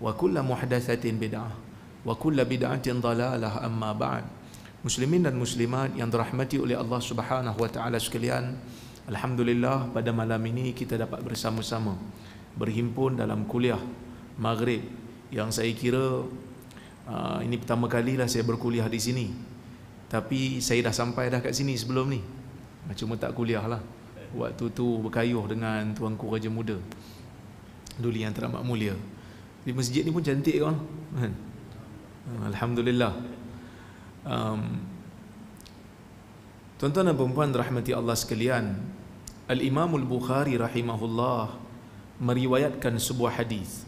wa kulla muhdatsatin bid'ah wa kulla bid'atin dhalalah amma ba'd muslimin dan muslimat yang dirahmati oleh Allah Subhanahu wa taala sekalian alhamdulillah pada malam ini kita dapat bersama-sama berhimpun dalam kuliah maghrib yang saya kira uh, ini pertama kalilah saya berkuliah di sini tapi saya dah sampai dah kat sini sebelum ni macam tak kuliah lah waktu tu berkayuh dengan tuanku raja muda duli yang teramat mulia di masjid ni pun cantik kan. kan? Ah, Alhamdulillah. Um, tuan-tuan dan perempuan rahmati Allah sekalian. Al-Imam Al-Bukhari rahimahullah meriwayatkan sebuah hadis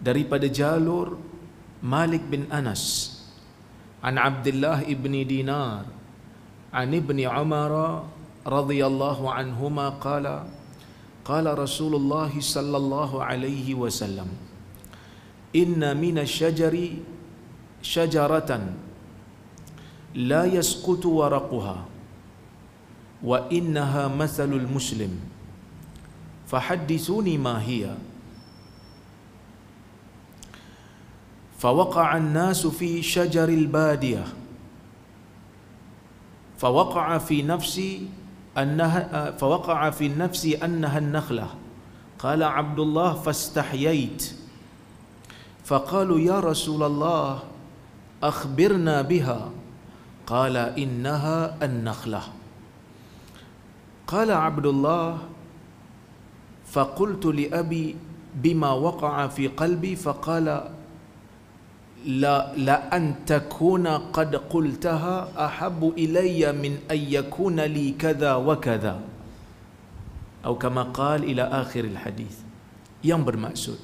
daripada jalur Malik bin Anas an Abdullah ibn Dinar an ibn Umar radhiyallahu anhuma qala قال رسول الله صلى الله عليه وسلم إن من الشجر شجرة لا يسقط ورقها وإنها مثل المسلم فحدثوني ما هي فوقع الناس في شجر البادية فوقع في نفسي أنها فوقع في النفس أنها النخلة قال عبد الله فاستحييت فقالوا يا رسول الله أخبرنا بها قال إنها النخلة قال عبد الله فقلت لأبي بما وقع في قلبي فقال la la an antakuna qad qultaha ahabbu ilayya min ay yakuna li kadha wa kadha atau kama qal ila akhir al hadis yang bermaksud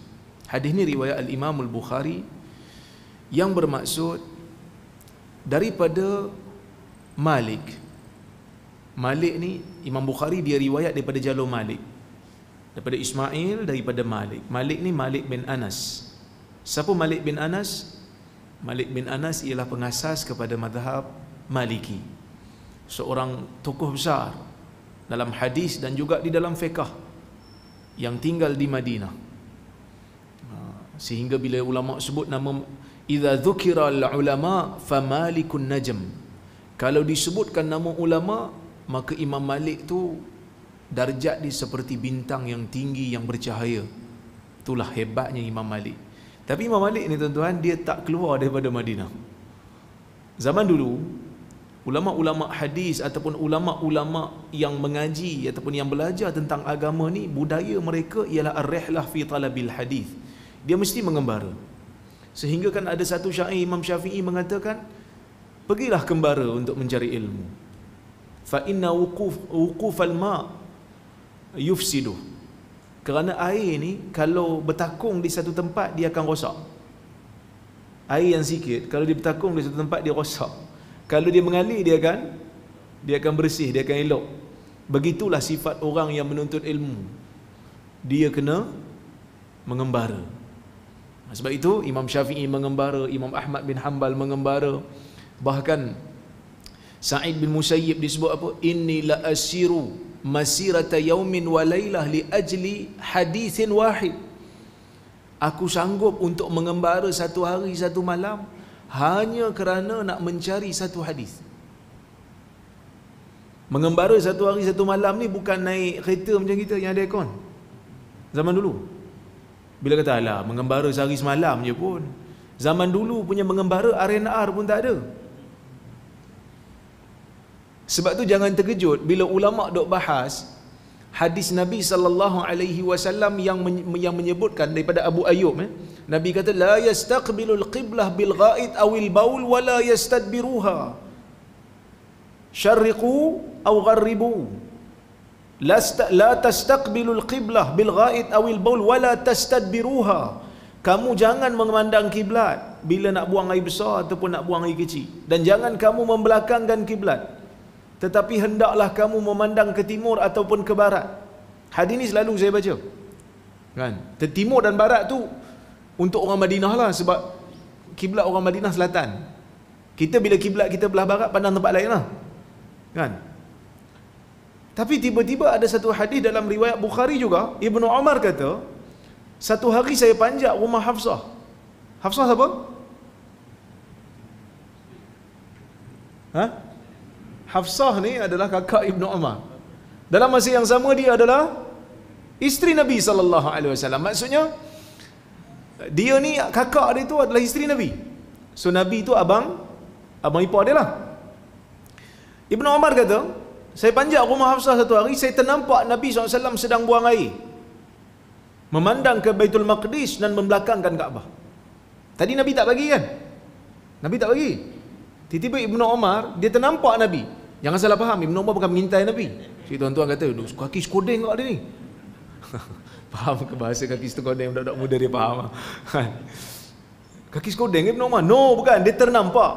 hadis ni riwayat al imam al bukhari yang bermaksud daripada Malik Malik ni Imam Bukhari dia riwayat daripada jalur Malik daripada Ismail daripada Malik Malik ni Malik bin Anas Siapa Malik bin Anas? Malik bin Anas ialah pengasas kepada madhab Maliki seorang tokoh besar dalam hadis dan juga di dalam fiqah yang tinggal di Madinah ha, sehingga bila ulama sebut nama idza dhukira al ulama fa malikun najm kalau disebutkan nama ulama maka imam malik tu darjat dia seperti bintang yang tinggi yang bercahaya itulah hebatnya imam malik tapi Imam Malik ni tuan-tuan dia tak keluar daripada Madinah. Zaman dulu ulama-ulama hadis ataupun ulama-ulama yang mengaji ataupun yang belajar tentang agama ni budaya mereka ialah ar-rihlah fi talabil hadis. Dia mesti mengembara. Sehingga kan ada satu syair Imam Syafi'i mengatakan pergilah kembara untuk mencari ilmu. Fa inna wuquf wuquf al-ma' yufsiduh. Kerana air ni kalau bertakung di satu tempat dia akan rosak. Air yang sikit kalau dia bertakung di satu tempat dia rosak. Kalau dia mengalir dia akan dia akan bersih, dia akan elok. Begitulah sifat orang yang menuntut ilmu. Dia kena mengembara. Sebab itu Imam Syafi'i mengembara, Imam Ahmad bin Hanbal mengembara. Bahkan Sa'id bin Musayyib disebut apa? Inni la asiru masirata yaumin wa lailah li ajli hadithin wahid. Aku sanggup untuk mengembara satu hari satu malam hanya kerana nak mencari satu hadis. Mengembara satu hari satu malam ni bukan naik kereta macam kita yang ada aircon. Zaman dulu. Bila kata Allah, mengembara sehari semalam je pun. Zaman dulu punya mengembara R&R pun tak ada. Sebab tu jangan terkejut bila ulama dok bahas hadis Nabi sallallahu alaihi wasallam yang yang menyebutkan daripada Abu Ayyub eh? Nabi kata la yastaqbilul qiblah bil ghaid awil baul wala yastadbiruha. Syarriqu aw gharribu. La la tastaqbilul qiblah bil ghaid awil baul wala tastadbiruha. Kamu jangan memandang kiblat bila nak buang air besar ataupun nak buang air kecil dan jangan kamu membelakangkan kiblat tetapi hendaklah kamu memandang ke timur ataupun ke barat. Hadis ini selalu saya baca. Kan? Ke timur dan barat tu untuk orang Madinah lah sebab kiblat orang Madinah selatan. Kita bila kiblat kita belah barat pandang tempat lain lah. Kan? Tapi tiba-tiba ada satu hadis dalam riwayat Bukhari juga, Ibnu Umar kata, satu hari saya panjat rumah Hafsah. Hafsah siapa? Ha? Hafsah ni adalah kakak Ibnu Umar. Dalam masa yang sama dia adalah isteri Nabi sallallahu alaihi wasallam. Maksudnya dia ni kakak dia tu adalah isteri Nabi. So Nabi tu abang abang ipar dia lah. Ibnu Umar kata, saya panjat rumah Hafsah satu hari, saya ternampak Nabi SAW sedang buang air. Memandang ke Baitul Maqdis dan membelakangkan Kaabah. Tadi Nabi tak bagi kan? Nabi tak bagi. Tiba-tiba Ibnu Umar, dia ternampak Nabi. Jangan salah faham, Ibn Umar bukan mengintai Nabi. Si tuan-tuan kata, kaki sekodeng kau ada ni. faham ke bahasa kaki sekodeng, budak-budak muda dia faham. Ah. kaki sekodeng Ibn Umar? No, bukan. Dia ternampak.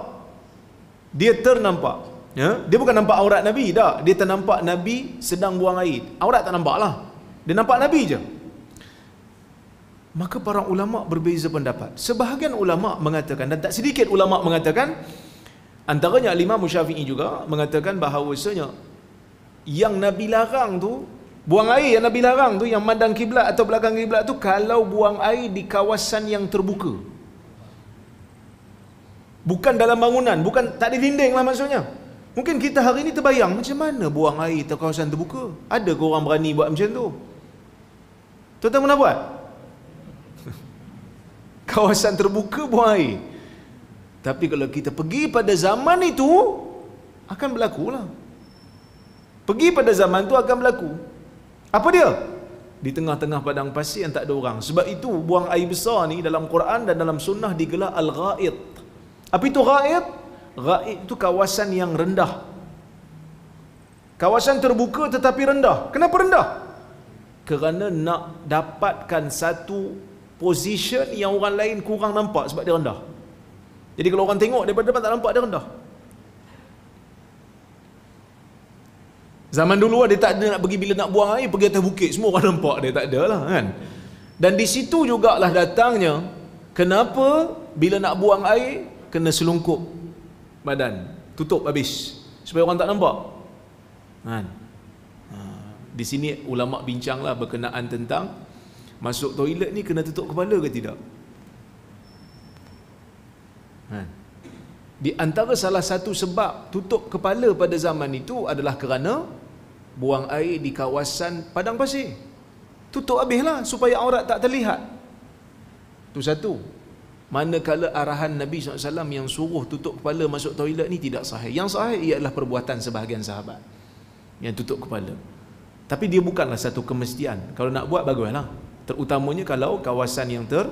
Dia ternampak. Ya? Dia bukan nampak aurat Nabi, tak. Dia ternampak Nabi sedang buang air. Aurat tak nampak lah. Dia nampak Nabi je. Maka para ulama berbeza pendapat. Sebahagian ulama mengatakan dan tak sedikit ulama mengatakan Antaranya Imam Syafi'i juga mengatakan bahawasanya yang Nabi larang tu buang air yang Nabi larang tu yang mandang kiblat atau belakang kiblat tu kalau buang air di kawasan yang terbuka. Bukan dalam bangunan, bukan tak ada dinding lah maksudnya. Mungkin kita hari ini terbayang macam mana buang air di kawasan terbuka? Ada ke orang berani buat macam tu? Tuan-tuan pernah buat? kawasan terbuka buang air. Tapi kalau kita pergi pada zaman itu akan berlaku lah. Pergi pada zaman itu akan berlaku. Apa dia? Di tengah-tengah padang pasir yang tak ada orang. Sebab itu buang air besar ni dalam Quran dan dalam sunnah digelar al-ghaid. Apa itu ghaid? Ghaid itu kawasan yang rendah. Kawasan terbuka tetapi rendah. Kenapa rendah? Kerana nak dapatkan satu position yang orang lain kurang nampak sebab dia rendah. Jadi kalau orang tengok daripada depan tak nampak dia rendah. Zaman dulu dia tak ada nak pergi bila nak buang air pergi atas bukit semua orang nampak dia tak ada lah kan. Dan di situ jugalah datangnya kenapa bila nak buang air kena selungkup badan tutup habis supaya orang tak nampak. Kan. Ha, di sini ulama bincanglah berkenaan tentang masuk toilet ni kena tutup kepala ke tidak? Di antara salah satu sebab tutup kepala pada zaman itu adalah kerana buang air di kawasan padang pasir. Tutup habislah supaya aurat tak terlihat. Itu satu. Manakala arahan Nabi SAW yang suruh tutup kepala masuk toilet ni tidak sahih. Yang sahih ialah perbuatan sebahagian sahabat yang tutup kepala. Tapi dia bukanlah satu kemestian. Kalau nak buat baguslah. Terutamanya kalau kawasan yang ter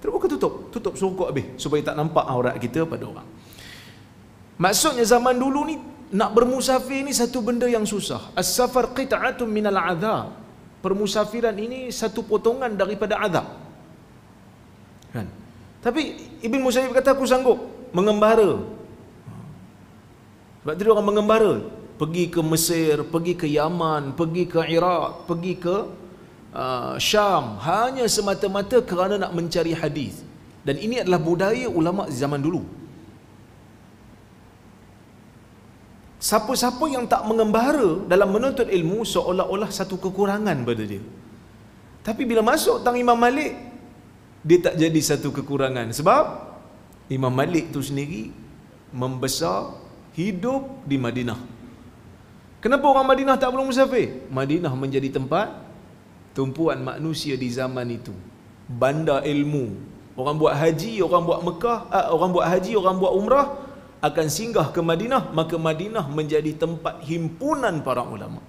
terbuka tutup, tutup suruh habis supaya tak nampak aurat kita pada orang. Maksudnya zaman dulu ni nak bermusafir ni satu benda yang susah. As-safar qita'atun minal azab. Permusafiran ini satu potongan daripada azab. Kan? Tapi Ibn Musayyib kata aku sanggup mengembara. Sebab tu orang mengembara, pergi ke Mesir, pergi ke Yaman, pergi ke Iraq, pergi ke uh, Syam hanya semata-mata kerana nak mencari hadis. Dan ini adalah budaya ulama zaman dulu. siapa-siapa yang tak mengembara dalam menuntut ilmu seolah-olah satu kekurangan pada dia tapi bila masuk tang Imam Malik dia tak jadi satu kekurangan sebab Imam Malik tu sendiri membesar hidup di Madinah kenapa orang Madinah tak boleh musafir Madinah menjadi tempat tumpuan manusia di zaman itu bandar ilmu orang buat haji orang buat Mekah uh, orang buat haji orang buat umrah akan singgah ke Madinah maka Madinah menjadi tempat himpunan para ulama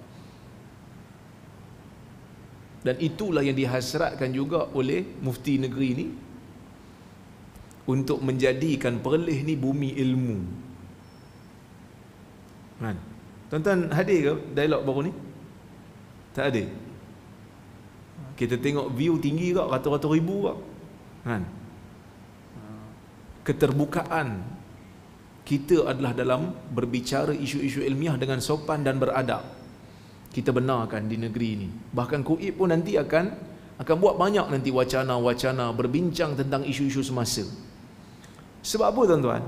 dan itulah yang dihasratkan juga oleh mufti negeri ini untuk menjadikan perlis ni bumi ilmu kan tuan-tuan hadir ke dialog baru ni tak ada kita tengok view tinggi kak ratus-ratus ribu kak kan keterbukaan kita adalah dalam berbicara isu-isu ilmiah dengan sopan dan beradab kita benarkan di negeri ini bahkan kuib pun nanti akan akan buat banyak nanti wacana-wacana berbincang tentang isu-isu semasa sebab apa tuan-tuan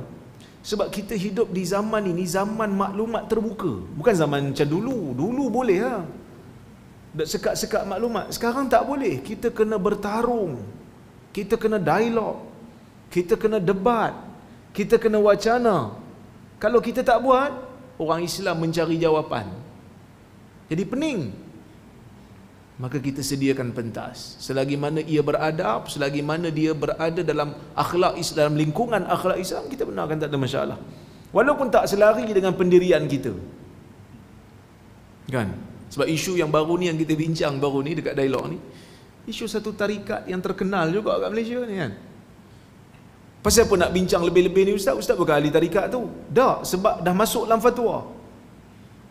sebab kita hidup di zaman ini zaman maklumat terbuka bukan zaman macam dulu dulu boleh lah ha? dan sekat-sekat maklumat sekarang tak boleh kita kena bertarung kita kena dialog kita kena debat kita kena wacana kalau kita tak buat orang Islam mencari jawapan jadi pening maka kita sediakan pentas selagi mana ia beradab selagi mana dia berada dalam akhlak Islam dalam lingkungan akhlak Islam kita benarkan tak ada masalah walaupun tak selari dengan pendirian kita kan sebab isu yang baru ni yang kita bincang baru ni dekat dialog ni isu satu tarikat yang terkenal juga kat Malaysia ni kan Pasal apa nak bincang lebih-lebih ni ustaz? Ustaz bukan ahli tarikat tu. Dah, sebab dah masuk dalam fatwa.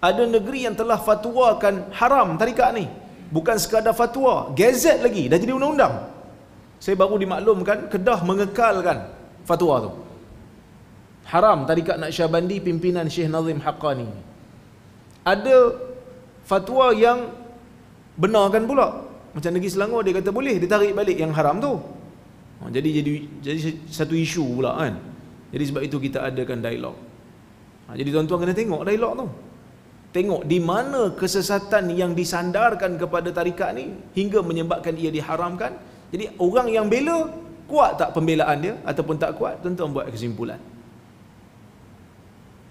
Ada negeri yang telah fatwakan haram tarikat ni. Bukan sekadar fatwa, gazet lagi dah jadi undang-undang. Saya baru dimaklumkan Kedah mengekalkan fatwa tu. Haram tarikat nak syabandi pimpinan Syekh Nazim Haqqani. Ada fatwa yang benarkan pula. Macam negeri Selangor dia kata boleh ditarik balik yang haram tu. Oh, jadi jadi jadi satu isu pula kan jadi sebab itu kita adakan dialog ha, jadi tuan-tuan kena tengok dialog tu tengok di mana kesesatan yang disandarkan kepada tarikat ni hingga menyebabkan ia diharamkan jadi orang yang bela kuat tak pembelaan dia ataupun tak kuat tentu tuan buat kesimpulan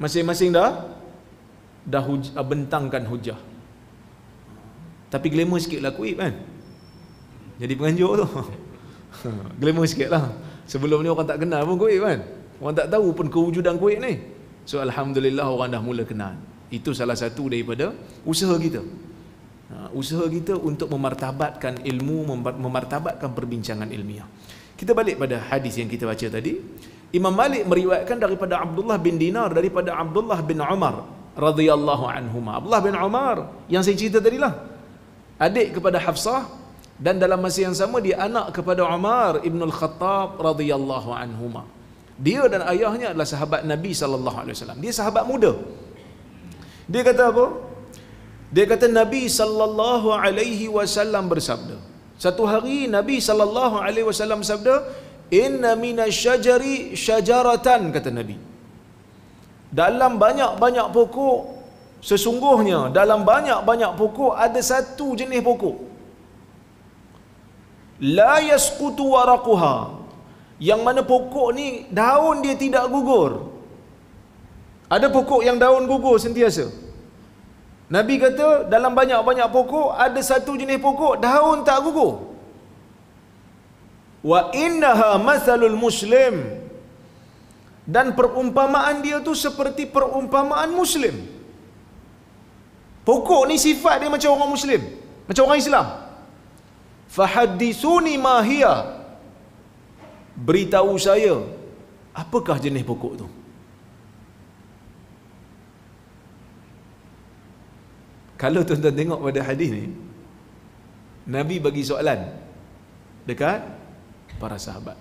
masing-masing dah dah huj, ah, bentangkan hujah tapi glamour sikit lah kan jadi penganjur tu Ha, glamour sikit lah Sebelum ni orang tak kenal pun kuih kan Orang tak tahu pun kewujudan kuih ni So Alhamdulillah orang dah mula kenal Itu salah satu daripada usaha kita ha, Usaha kita untuk memartabatkan ilmu Memartabatkan perbincangan ilmiah Kita balik pada hadis yang kita baca tadi Imam Malik meriwayatkan daripada Abdullah bin Dinar Daripada Abdullah bin Umar radhiyallahu anhuma Abdullah bin Umar yang saya cerita tadi lah adik kepada Hafsah dan dalam masa yang sama dia anak kepada Umar Ibn Al-Khattab radhiyallahu anhuma. Dia dan ayahnya adalah sahabat Nabi sallallahu alaihi wasallam. Dia sahabat muda. Dia kata apa? Dia kata Nabi sallallahu alaihi wasallam bersabda. Satu hari Nabi sallallahu alaihi wasallam sabda, "Inna shajari shajaratan kata Nabi. Dalam banyak-banyak pokok sesungguhnya dalam banyak-banyak pokok ada satu jenis pokok la yasqutu waraquha yang mana pokok ni daun dia tidak gugur ada pokok yang daun gugur sentiasa Nabi kata dalam banyak-banyak pokok ada satu jenis pokok daun tak gugur wa innaha mathalul muslim dan perumpamaan dia tu seperti perumpamaan muslim pokok ni sifat dia macam orang muslim macam orang Islam Fahaddisuni Mahia Beritahu saya Apakah jenis pokok tu Kalau tuan-tuan tengok pada hadis ni Nabi bagi soalan Dekat Para sahabat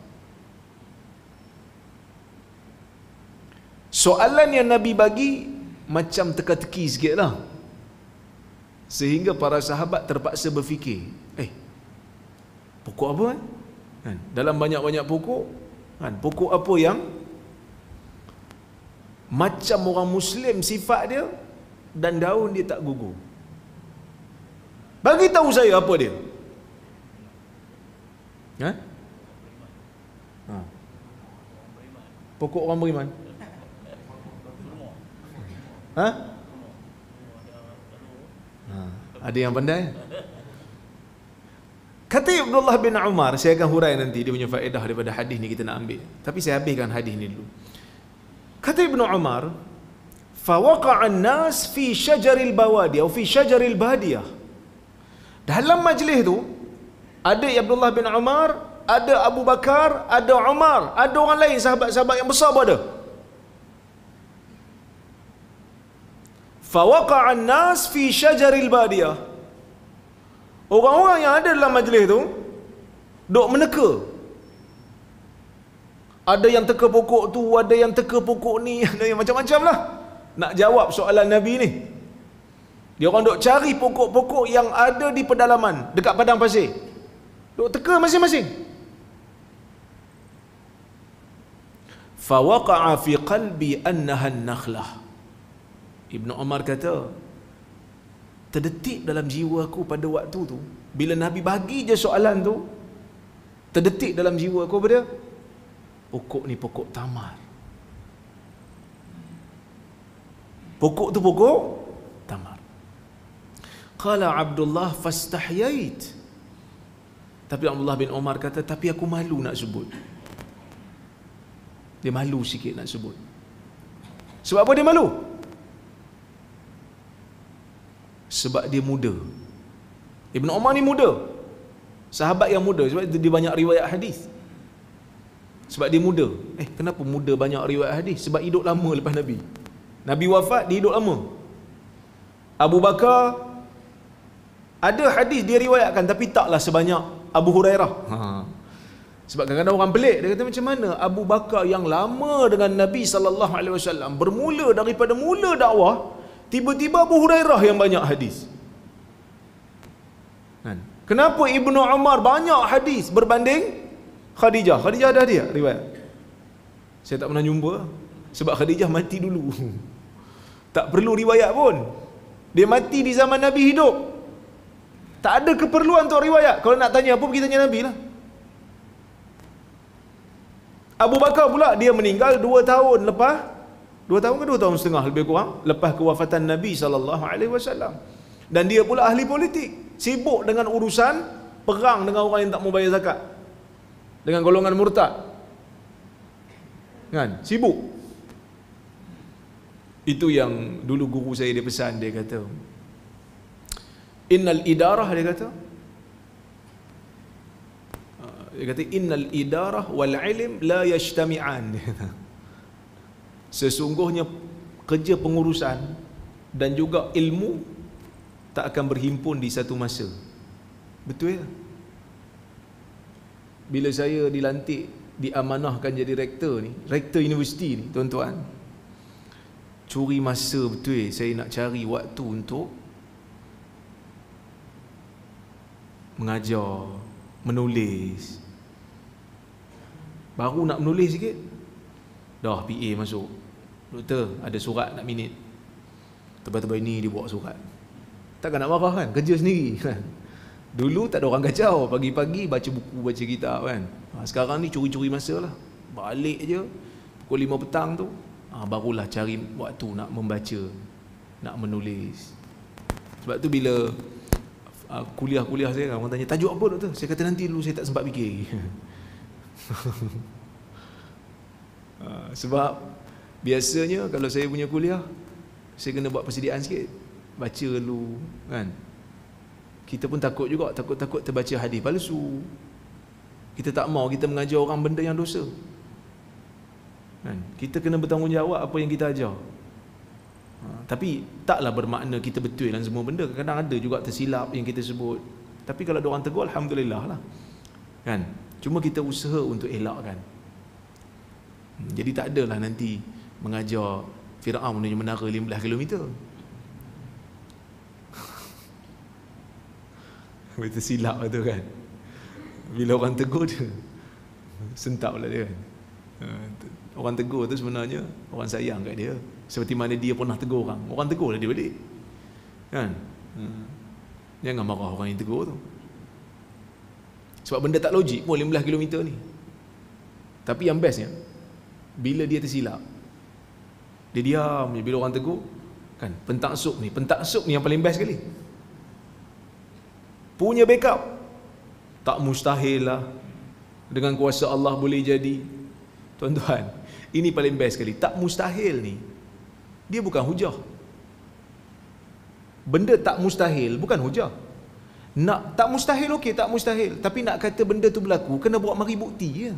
Soalan yang Nabi bagi Macam teka-teki sikit lah Sehingga para sahabat terpaksa berfikir Pokok apa kan? kan? Dalam banyak-banyak pokok kan? Pokok apa yang Macam orang Muslim sifat dia Dan daun dia tak gugur Bagi tahu saya apa dia ha? Ha. Pokok orang beriman Ha? Ha. Ada yang pandai? Kata Abdullah bin Umar, saya akan hurai nanti dia punya faedah daripada hadis ni kita nak ambil. Tapi saya habiskan hadis ni dulu. Kata Ibn Umar, "Fawaqa'a an-nas fi shajaril bawadi aw fi shajaril badiyah." Dalam majlis tu ada Abdullah bin Umar, ada Abu Bakar, ada Umar, ada orang lain sahabat-sahabat yang besar pun ada. Fawaqa'a an-nas fi shajaril badiyah. Orang-orang yang ada dalam majlis tu Duk meneka Ada yang teka pokok tu Ada yang teka pokok ni Ada yang macam-macam lah Nak jawab soalan Nabi ni Dia orang duk cari pokok-pokok yang ada di pedalaman Dekat padang pasir Duk teka masing-masing Fawaqa'a fi qalbi annahan nakhlah Ibn Omar kata terdetik dalam jiwa aku pada waktu tu bila Nabi bagi je soalan tu terdetik dalam jiwa aku apa dia pokok ni pokok tamar pokok tu pokok tamar qala Abdullah fastahyait tapi Abdullah bin Omar kata tapi aku malu nak sebut dia malu sikit nak sebut sebab apa dia malu sebab dia muda Ibn Umar ni muda sahabat yang muda sebab dia banyak riwayat hadis sebab dia muda eh kenapa muda banyak riwayat hadis sebab hidup lama lepas Nabi Nabi wafat dia hidup lama Abu Bakar ada hadis dia riwayatkan tapi taklah sebanyak Abu Hurairah ha. sebab kadang-kadang orang pelik dia kata macam mana Abu Bakar yang lama dengan Nabi SAW bermula daripada mula dakwah Tiba-tiba Abu Hurairah yang banyak hadis. Kan? Kenapa Ibnu Umar banyak hadis berbanding Khadijah? Khadijah ada dia riwayat. Saya tak pernah jumpa sebab Khadijah mati dulu. Tak perlu riwayat pun. Dia mati di zaman Nabi hidup. Tak ada keperluan untuk riwayat. Kalau nak tanya apa, pergi tanya Nabi lah. Abu Bakar pula, dia meninggal 2 tahun lepas Dua tahun ke dua tahun setengah lebih kurang lepas kewafatan Nabi saw Dan dia pula ahli politik, sibuk dengan urusan perang dengan orang yang tak mau bayar zakat. Dengan golongan murtad. Kan? Sibuk. Itu yang dulu guru saya dia pesan dia kata. Innal idarah dia kata. Ah, dia kata innal idarah wal ilm la yajtami'an dia kata sesungguhnya kerja pengurusan dan juga ilmu tak akan berhimpun di satu masa. Betul ya? Bila saya dilantik, diamanahkan jadi rektor ni, rektor universiti ni, tuan-tuan. Curi masa betul ya, saya nak cari waktu untuk mengajar, menulis. Baru nak menulis sikit, dah PA masuk. Doktor, ada surat nak minit. Tiba-tiba ini dia buat surat. Takkan nak marah kan? Kerja sendiri. Kan? Dulu tak ada orang kacau. Pagi-pagi baca buku, baca kitab kan? Ha, sekarang ni curi-curi masa lah. Balik je. Pukul lima petang tu. Ha, barulah cari waktu nak membaca. Nak menulis. Sebab tu bila ha, kuliah-kuliah saya kan. Orang tanya, tajuk apa doktor? Saya kata nanti dulu saya tak sempat fikir. Sebab Biasanya kalau saya punya kuliah, saya kena buat persediaan sikit. Baca dulu, kan? Kita pun takut juga, takut-takut terbaca hadis palsu. Kita tak mau kita mengajar orang benda yang dosa. Kan? Kita kena bertanggungjawab apa yang kita ajar. Ha, tapi taklah bermakna kita betul dalam semua benda. Kadang-kadang ada juga tersilap yang kita sebut. Tapi kalau ada orang tegur, Alhamdulillah lah. Kan? Cuma kita usaha untuk elakkan. Hmm, jadi tak adalah nanti mengajar Fir'aun menuju menara 15 km. Betul silap lah tu kan. Bila orang tegur dia sentak pula dia kan. ha, Orang tegur tu sebenarnya orang sayang kat dia. Seperti mana dia pernah tegur orang. Orang tegur lah dia balik. Kan? Hmm. Jangan marah orang yang tegur tu. Sebab benda tak logik pun 15 km ni. Tapi yang bestnya bila dia tersilap, dia diam je bila orang tegur. Kan? Pentaksub ni. pentak Pentaksub ni yang paling best sekali. Punya backup. Tak mustahil lah. Dengan kuasa Allah boleh jadi. Tuan-tuan, ini paling best sekali. Tak mustahil ni. Dia bukan hujah. Benda tak mustahil bukan hujah. Nak tak mustahil okey, tak mustahil. Tapi nak kata benda tu berlaku kena buat mari bukti Ya?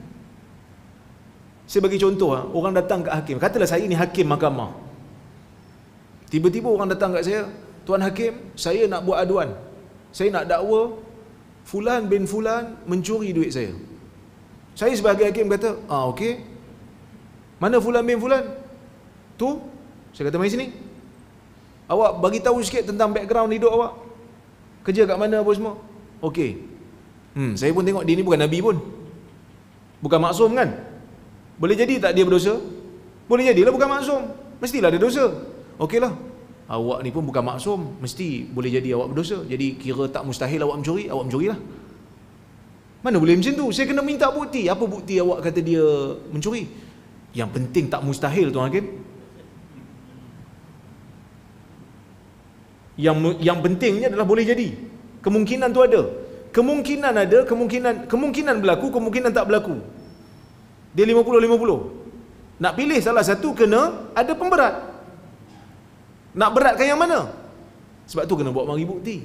Saya bagi contoh ah, Orang datang ke hakim Katalah saya ni hakim mahkamah Tiba-tiba orang datang kat saya Tuan Hakim Saya nak buat aduan Saya nak dakwa Fulan bin Fulan Mencuri duit saya Saya sebagai hakim kata Ah okey Mana Fulan bin Fulan Tu Saya kata mari sini Awak bagi tahu sikit tentang background hidup awak Kerja kat mana apa semua Okey Hmm, saya pun tengok dia ni bukan Nabi pun Bukan maksum kan boleh jadi tak dia berdosa? Boleh jadilah bukan maksum. Mestilah ada dosa. Okeylah. Awak ni pun bukan maksum. Mesti boleh jadi awak berdosa. Jadi kira tak mustahil awak mencuri, awak mencurilah. Mana boleh macam tu? Saya kena minta bukti. Apa bukti awak kata dia mencuri? Yang penting tak mustahil tuan hakim. Yang yang pentingnya adalah boleh jadi. Kemungkinan tu ada. Kemungkinan ada, kemungkinan kemungkinan berlaku, kemungkinan tak berlaku dia 50-50 nak pilih salah satu kena ada pemberat nak beratkan yang mana sebab tu kena buat mari bukti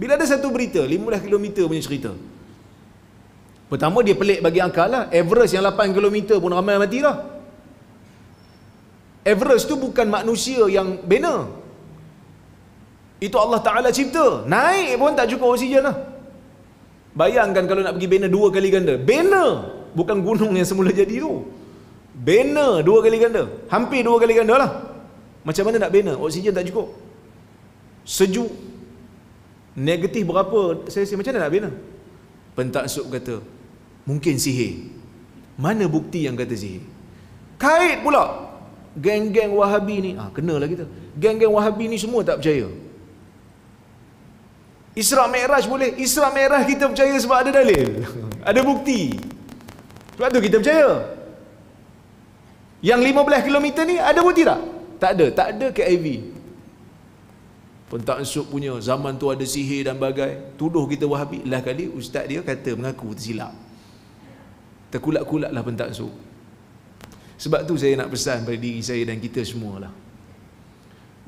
bila ada satu berita 15 km punya cerita pertama dia pelik bagi angka lah Everest yang 8 km pun ramai mati lah Everest tu bukan manusia yang bina itu Allah Ta'ala cipta naik pun tak cukup oksigen lah bayangkan kalau nak pergi bina dua kali ganda bina bukan gunung yang semula jadi tu bina dua kali ganda hampir dua kali ganda lah macam mana nak bina oksigen tak cukup sejuk negatif berapa saya rasa macam mana nak bina pentaksub kata mungkin sihir mana bukti yang kata sihir kait pula geng-geng wahabi ni ah ha, kenalah kita geng-geng wahabi ni semua tak percaya Isra Mi'raj boleh Isra Mi'raj kita percaya sebab ada dalil Ada bukti sebab tu kita percaya. Yang 15 km ni ada pun tidak? Tak ada, tak ada ke KIV. Pentak Ansub punya zaman tu ada sihir dan bagai. Tuduh kita wahabi. Lah kali ustaz dia kata mengaku tersilap. Terkulak-kulaklah pentak Ansub. Sebab tu saya nak pesan pada diri saya dan kita semua lah.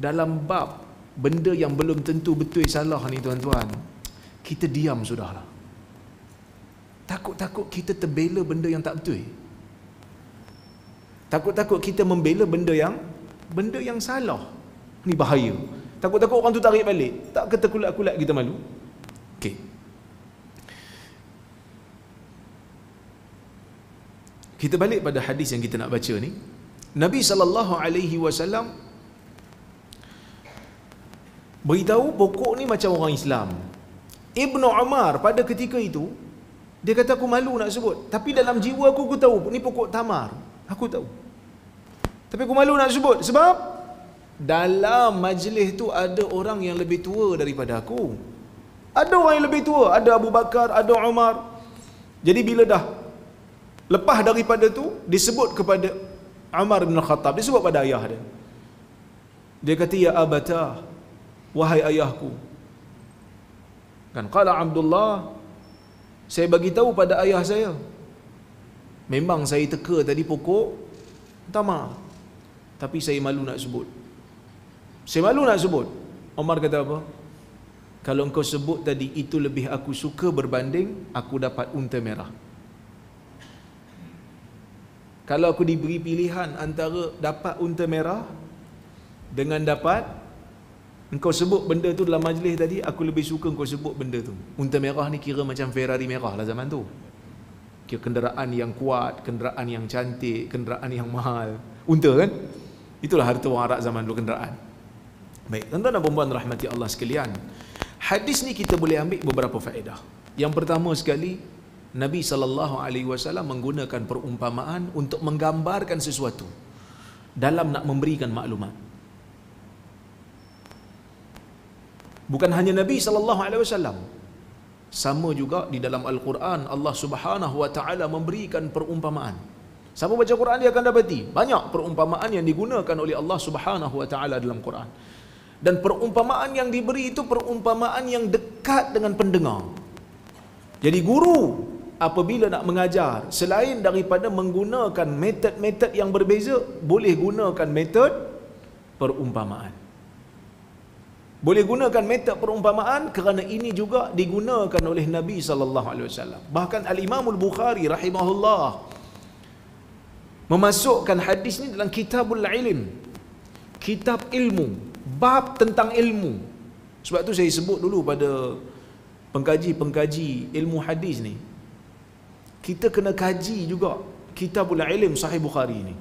Dalam bab benda yang belum tentu betul salah ni tuan-tuan. Kita diam sudahlah. Takut-takut kita terbela benda yang tak betul. Takut-takut kita membela benda yang benda yang salah. Ini bahaya. Takut-takut orang tu tarik balik. Tak kata kulat-kulat kita malu. Okey. Kita balik pada hadis yang kita nak baca ni. Nabi sallallahu alaihi wasallam beritahu pokok ni macam orang Islam. Ibnu Umar pada ketika itu dia kata aku malu nak sebut. Tapi dalam jiwa aku, aku tahu. Ini pokok tamar. Aku tahu. Tapi aku malu nak sebut. Sebab dalam majlis tu ada orang yang lebih tua daripada aku. Ada orang yang lebih tua. Ada Abu Bakar, ada Umar. Jadi bila dah lepas daripada tu, disebut kepada Umar bin Khattab. Disebut pada ayah dia. Dia kata, Ya Abata, wahai ayahku. Kan, kala Abdullah, saya bagi tahu pada ayah saya memang saya teka tadi pokok utama tapi saya malu nak sebut saya malu nak sebut Omar kata apa kalau engkau sebut tadi itu lebih aku suka berbanding aku dapat unta merah kalau aku diberi pilihan antara dapat unta merah dengan dapat Engkau sebut benda tu dalam majlis tadi, aku lebih suka engkau sebut benda tu. Unta merah ni kira macam Ferrari merah lah zaman tu. Kira kenderaan yang kuat, kenderaan yang cantik, kenderaan yang mahal. Unta kan? Itulah harta wang Arab zaman dulu kenderaan. Baik, tuan-tuan dan perempuan rahmati Allah sekalian. Hadis ni kita boleh ambil beberapa faedah. Yang pertama sekali, Nabi saw menggunakan perumpamaan untuk menggambarkan sesuatu dalam nak memberikan maklumat. bukan hanya Nabi sallallahu alaihi wasallam sama juga di dalam al-Quran Allah Subhanahu wa taala memberikan perumpamaan siapa baca Quran dia akan dapati banyak perumpamaan yang digunakan oleh Allah Subhanahu wa taala dalam Quran dan perumpamaan yang diberi itu perumpamaan yang dekat dengan pendengar jadi guru apabila nak mengajar selain daripada menggunakan metod-metod yang berbeza boleh gunakan metod perumpamaan boleh gunakan metod perumpamaan kerana ini juga digunakan oleh Nabi sallallahu alaihi wasallam. Bahkan Al-Imam Al-Bukhari rahimahullah memasukkan hadis ini dalam Kitabul Ilm. Kitab ilmu, bab tentang ilmu. Sebab tu saya sebut dulu pada pengkaji-pengkaji ilmu hadis ni. Kita kena kaji juga Kitabul Ilm Sahih Bukhari ini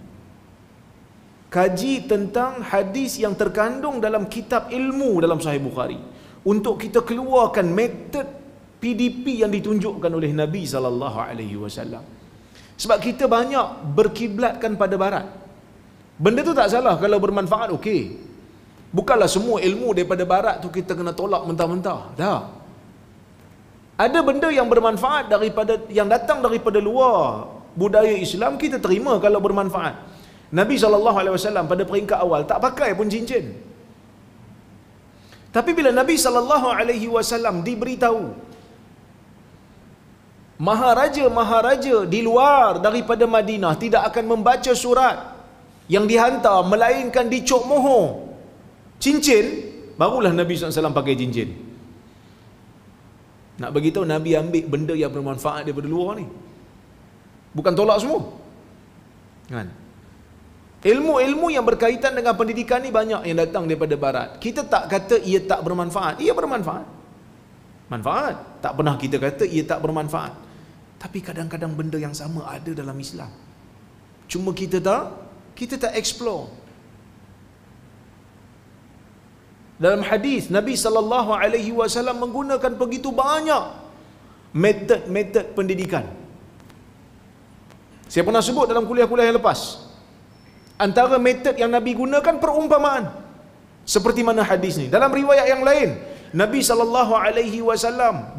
kaji tentang hadis yang terkandung dalam kitab ilmu dalam sahih Bukhari untuk kita keluarkan method PDP yang ditunjukkan oleh Nabi sallallahu alaihi wasallam sebab kita banyak berkiblatkan pada barat benda tu tak salah kalau bermanfaat okey bukanlah semua ilmu daripada barat tu kita kena tolak mentah-mentah dah ada benda yang bermanfaat daripada yang datang daripada luar budaya Islam kita terima kalau bermanfaat Nabi saw pada peringkat awal tak pakai pun cincin. Tapi bila Nabi saw diberitahu maharaja-maharaja di luar daripada Madinah tidak akan membaca surat yang dihantar melainkan dicok moho cincin barulah Nabi SAW pakai cincin nak beritahu Nabi ambil benda yang bermanfaat daripada luar ni bukan tolak semua kan Ilmu-ilmu yang berkaitan dengan pendidikan ni banyak yang datang daripada barat. Kita tak kata ia tak bermanfaat. Ia bermanfaat. Manfaat. Tak pernah kita kata ia tak bermanfaat. Tapi kadang-kadang benda yang sama ada dalam Islam. Cuma kita tak kita tak explore. Dalam hadis Nabi sallallahu alaihi wasallam menggunakan begitu banyak metod metod pendidikan. Saya pernah sebut dalam kuliah-kuliah yang lepas, Antara metod yang Nabi gunakan perumpamaan. Seperti mana hadis ni. Dalam riwayat yang lain, Nabi saw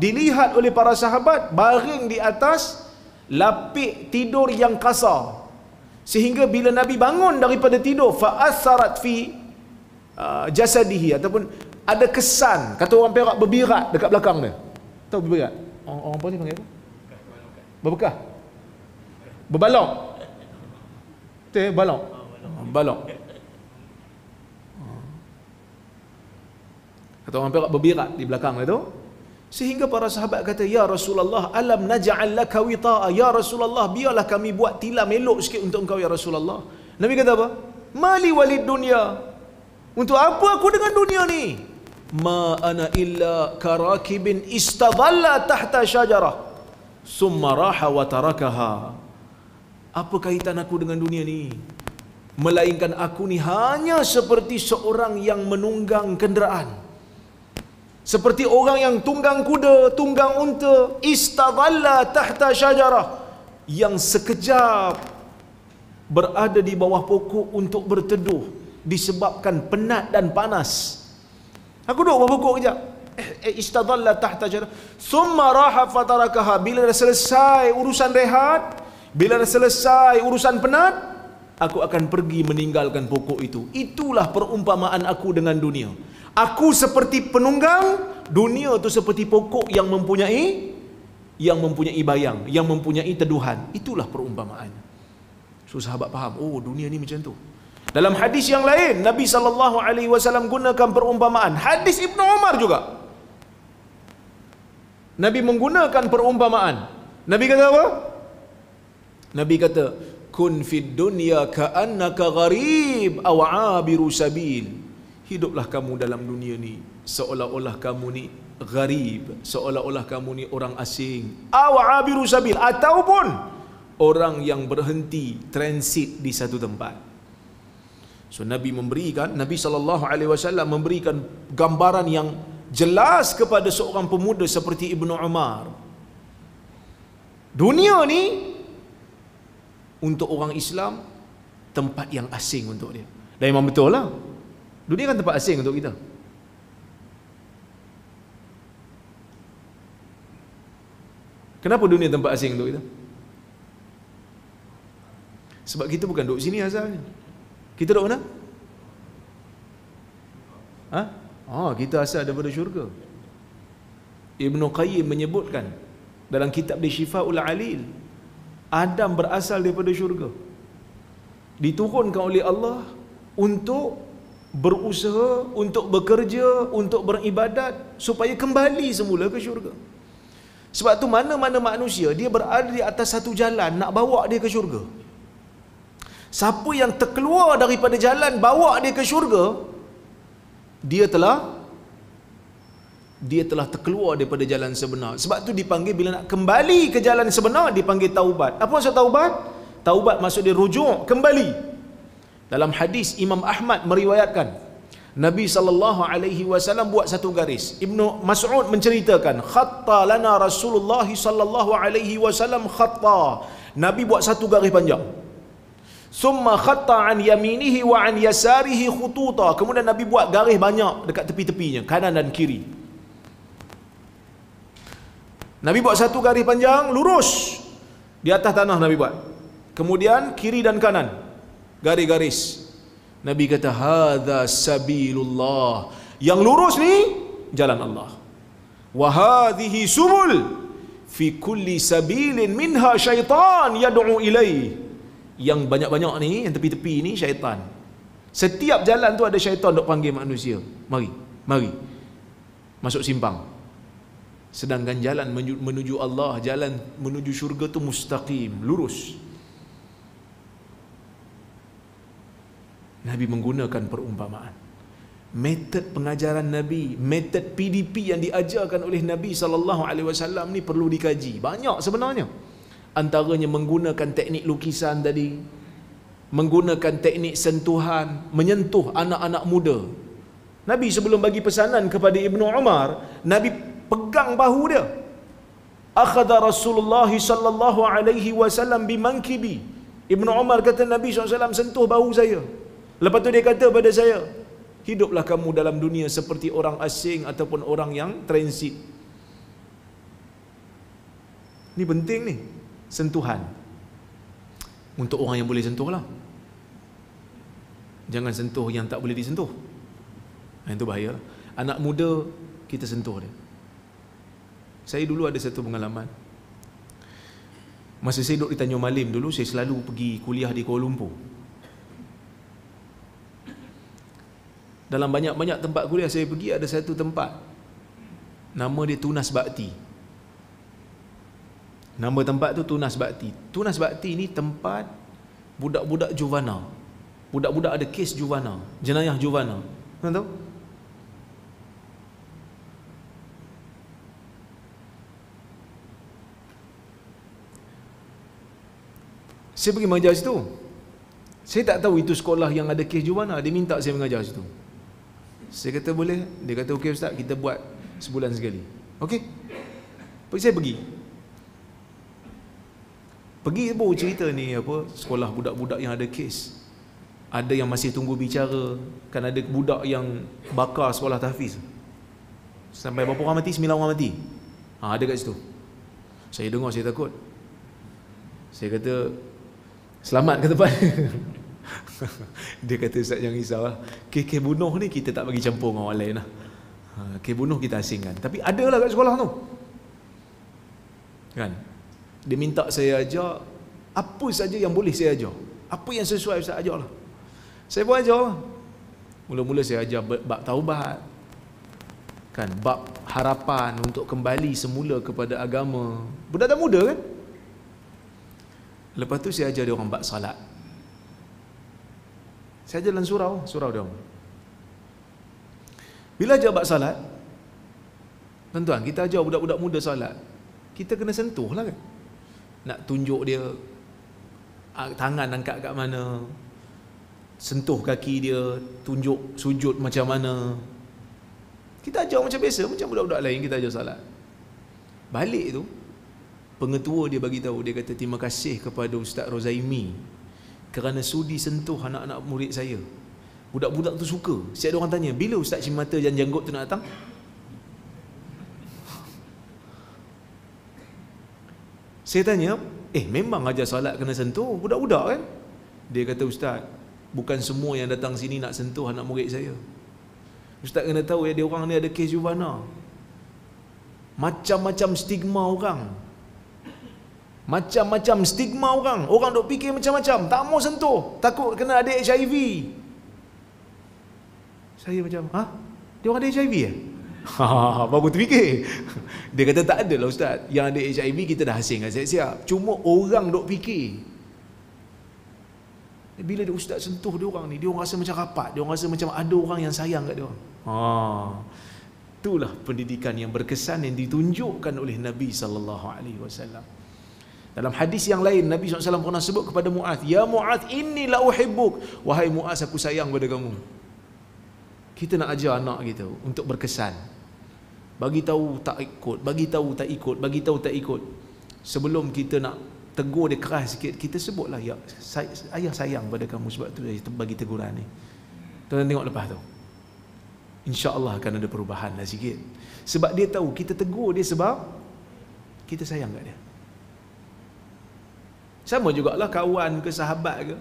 dilihat oleh para sahabat baring di atas lapik tidur yang kasar. Sehingga bila Nabi bangun daripada tidur, fa fi uh, jasadihi ataupun ada kesan kata orang Perak berbirat dekat belakang dia. Tahu berbirat? Orang, orang apa ni panggil apa? Berbekah. Berbalok. Teh balok. Balok. Kata orang Perak berbirat di belakang itu. Sehingga para sahabat kata, Ya Rasulullah, alam naja'al laka wita'a. Ya Rasulullah, biarlah kami buat tilam elok sikit untuk engkau, Ya Rasulullah. Nabi kata apa? Mali walid dunia. Untuk apa aku dengan dunia ni? Ma ana illa karakibin istadalla tahta syajarah. Summa raha wa tarakaha. Apa kaitan aku dengan dunia ni? melainkan aku ni hanya seperti seorang yang menunggang kenderaan seperti orang yang tunggang kuda tunggang unta istadalla tahta syajarah yang sekejap berada di bawah pokok untuk berteduh disebabkan penat dan panas aku duduk bawah pokok kejap eh, eh istadalla tahta syajarah summa raha fatarakaha bila dah selesai urusan rehat bila dah selesai urusan penat aku akan pergi meninggalkan pokok itu. Itulah perumpamaan aku dengan dunia. Aku seperti penunggang, dunia itu seperti pokok yang mempunyai yang mempunyai bayang, yang mempunyai teduhan. Itulah perumpamaan. So sahabat faham, oh dunia ni macam tu. Dalam hadis yang lain, Nabi saw alaihi gunakan perumpamaan. Hadis Ibn Umar juga. Nabi menggunakan perumpamaan. Nabi kata apa? Nabi kata, kun fid dunya ka'annaka gharib aw abiru sabil hiduplah kamu dalam dunia ni seolah-olah kamu ni gharib seolah-olah kamu ni orang asing aw abiru sabil ataupun orang yang berhenti transit di satu tempat so nabi memberikan nabi sallallahu alaihi wasallam memberikan gambaran yang jelas kepada seorang pemuda seperti ibnu umar dunia ni untuk orang Islam tempat yang asing untuk dia. Dan memang betul lah. Dunia kan tempat asing untuk kita. Kenapa dunia tempat asing untuk kita? Sebab kita bukan duduk sini asalnya. Kita duduk mana? Ha? oh kita asal daripada syurga. Ibn Qayyim menyebutkan dalam kitab dia Shifa'ul Alil Adam berasal daripada syurga diturunkan oleh Allah untuk berusaha untuk bekerja untuk beribadat supaya kembali semula ke syurga sebab tu mana-mana manusia dia berada di atas satu jalan nak bawa dia ke syurga siapa yang terkeluar daripada jalan bawa dia ke syurga dia telah dia telah terkeluar daripada jalan sebenar sebab tu dipanggil bila nak kembali ke jalan sebenar dipanggil taubat apa maksud taubat taubat maksud dia rujuk kembali dalam hadis Imam Ahmad meriwayatkan Nabi sallallahu alaihi wasallam buat satu garis. Ibnu Mas'ud menceritakan khatta lana Rasulullah sallallahu alaihi wasallam khatta. Nabi buat satu garis panjang. Summa khatta an yaminihi wa an yasarihi khututa. Kemudian Nabi buat garis banyak dekat tepi-tepinya, kanan dan kiri. Nabi buat satu garis panjang lurus di atas tanah Nabi buat. Kemudian kiri dan kanan garis-garis. Nabi kata hadza sabilullah. Yang lurus ni jalan Allah. Wa hadhihi subul fi kulli sabilin minha syaitan yad'u ilai. Yang banyak-banyak ni yang tepi-tepi ni syaitan. Setiap jalan tu ada syaitan dok panggil manusia. Mari, mari. Masuk simpang. Sedangkan jalan menuju Allah, jalan menuju syurga tu mustaqim, lurus. Nabi menggunakan perumpamaan. Metod pengajaran Nabi, metod PDP yang diajarkan oleh Nabi saw alaihi ni perlu dikaji. Banyak sebenarnya. Antaranya menggunakan teknik lukisan tadi, menggunakan teknik sentuhan, menyentuh anak-anak muda. Nabi sebelum bagi pesanan kepada Ibnu Umar, Nabi pegang bahu dia akhadha rasulullah sallallahu alaihi wasallam bimankibi ibnu umar kata nabi SAW sentuh bahu saya lepas tu dia kata pada saya hiduplah kamu dalam dunia seperti orang asing ataupun orang yang transit ni penting ni sentuhan untuk orang yang boleh sentuh lah jangan sentuh yang tak boleh disentuh yang tu bahaya anak muda kita sentuh dia saya dulu ada satu pengalaman. Masa saya duduk di Tanjung Malim dulu, saya selalu pergi kuliah di Kuala Lumpur. Dalam banyak-banyak tempat kuliah saya pergi, ada satu tempat. Nama dia Tunas Bakti. Nama tempat tu Tunas Bakti. Tunas Bakti ni tempat budak-budak juvana. Budak-budak ada kes juvana. Jenayah juvana. Tentang tahu? Saya pergi mengajar situ. Saya tak tahu itu sekolah yang ada kes juwana. Dia minta saya mengajar situ. Saya kata boleh. Dia kata okey ustaz, kita buat sebulan sekali. Okey. Pergi saya pergi. Pergi baru cerita ni apa sekolah budak-budak yang ada kes. Ada yang masih tunggu bicara, kan ada budak yang bakar sekolah tahfiz. Sampai berapa orang mati? Sembilan orang mati. Ha, ada kat situ. Saya dengar saya takut. Saya kata, Selamat ke tempat Dia kata Ustaz jangan risau lah KK bunuh ni kita tak bagi campur dengan orang lain lah ha, KK bunuh kita asingkan Tapi ada lah kat sekolah tu Kan Dia minta saya ajar Apa saja yang boleh saya ajar Apa yang sesuai Ustaz ajar lah Saya pun ajar lah Mula-mula saya ajar bab taubat Kan bab harapan untuk kembali semula kepada agama Budak budak muda kan Lepas tu saya ajar dia orang buat salat. Saya ajar dalam surau, surau dia orang. Bila ajar buat salat, tuan-tuan, kita ajar budak-budak muda salat, kita kena sentuh lah kan. Nak tunjuk dia, ah, tangan angkat kat mana, sentuh kaki dia, tunjuk sujud macam mana. Kita ajar macam biasa, macam budak-budak lain kita ajar salat. Balik tu, pengetua dia bagi tahu dia kata terima kasih kepada Ustaz Rozaimi kerana sudi sentuh anak-anak murid saya budak-budak tu suka setiap orang tanya bila Ustaz Cimata dan Janggut tu nak datang saya tanya eh memang ajar salat kena sentuh budak-budak kan dia kata Ustaz bukan semua yang datang sini nak sentuh anak murid saya Ustaz kena tahu ya dia orang ni ada kes Yuvana macam-macam stigma orang macam-macam stigma orang Orang dok fikir macam-macam Tak mau sentuh Takut kena ada HIV Saya macam Ha? Dia orang ada HIV ya? Eh? Ha, Baru terfikir Dia kata tak ada lah ustaz Yang ada HIV kita dah asing kan siap-siap Cuma orang dok fikir eh, bila dia ustaz sentuh dia orang ni, dia orang rasa macam rapat, dia orang rasa macam ada orang yang sayang kat dia orang. Ha. Itulah pendidikan yang berkesan yang ditunjukkan oleh Nabi sallallahu alaihi wasallam. Dalam hadis yang lain Nabi SAW pernah sebut kepada Mu'ath Ya Mu'ath inni lauhibbuk Wahai Mu'ath aku sayang pada kamu Kita nak ajar anak kita Untuk berkesan Bagi tahu tak ikut Bagi tahu tak ikut Bagi tahu tak ikut Sebelum kita nak tegur dia keras sikit Kita sebutlah ya, saya, Ayah sayang pada kamu Sebab tu saya bagi teguran ni Tuan-tuan tengok lepas tu Insya Allah akan ada perubahan lah sikit Sebab dia tahu kita tegur dia sebab Kita sayang kat dia sama jugalah kawan ke sahabat ke.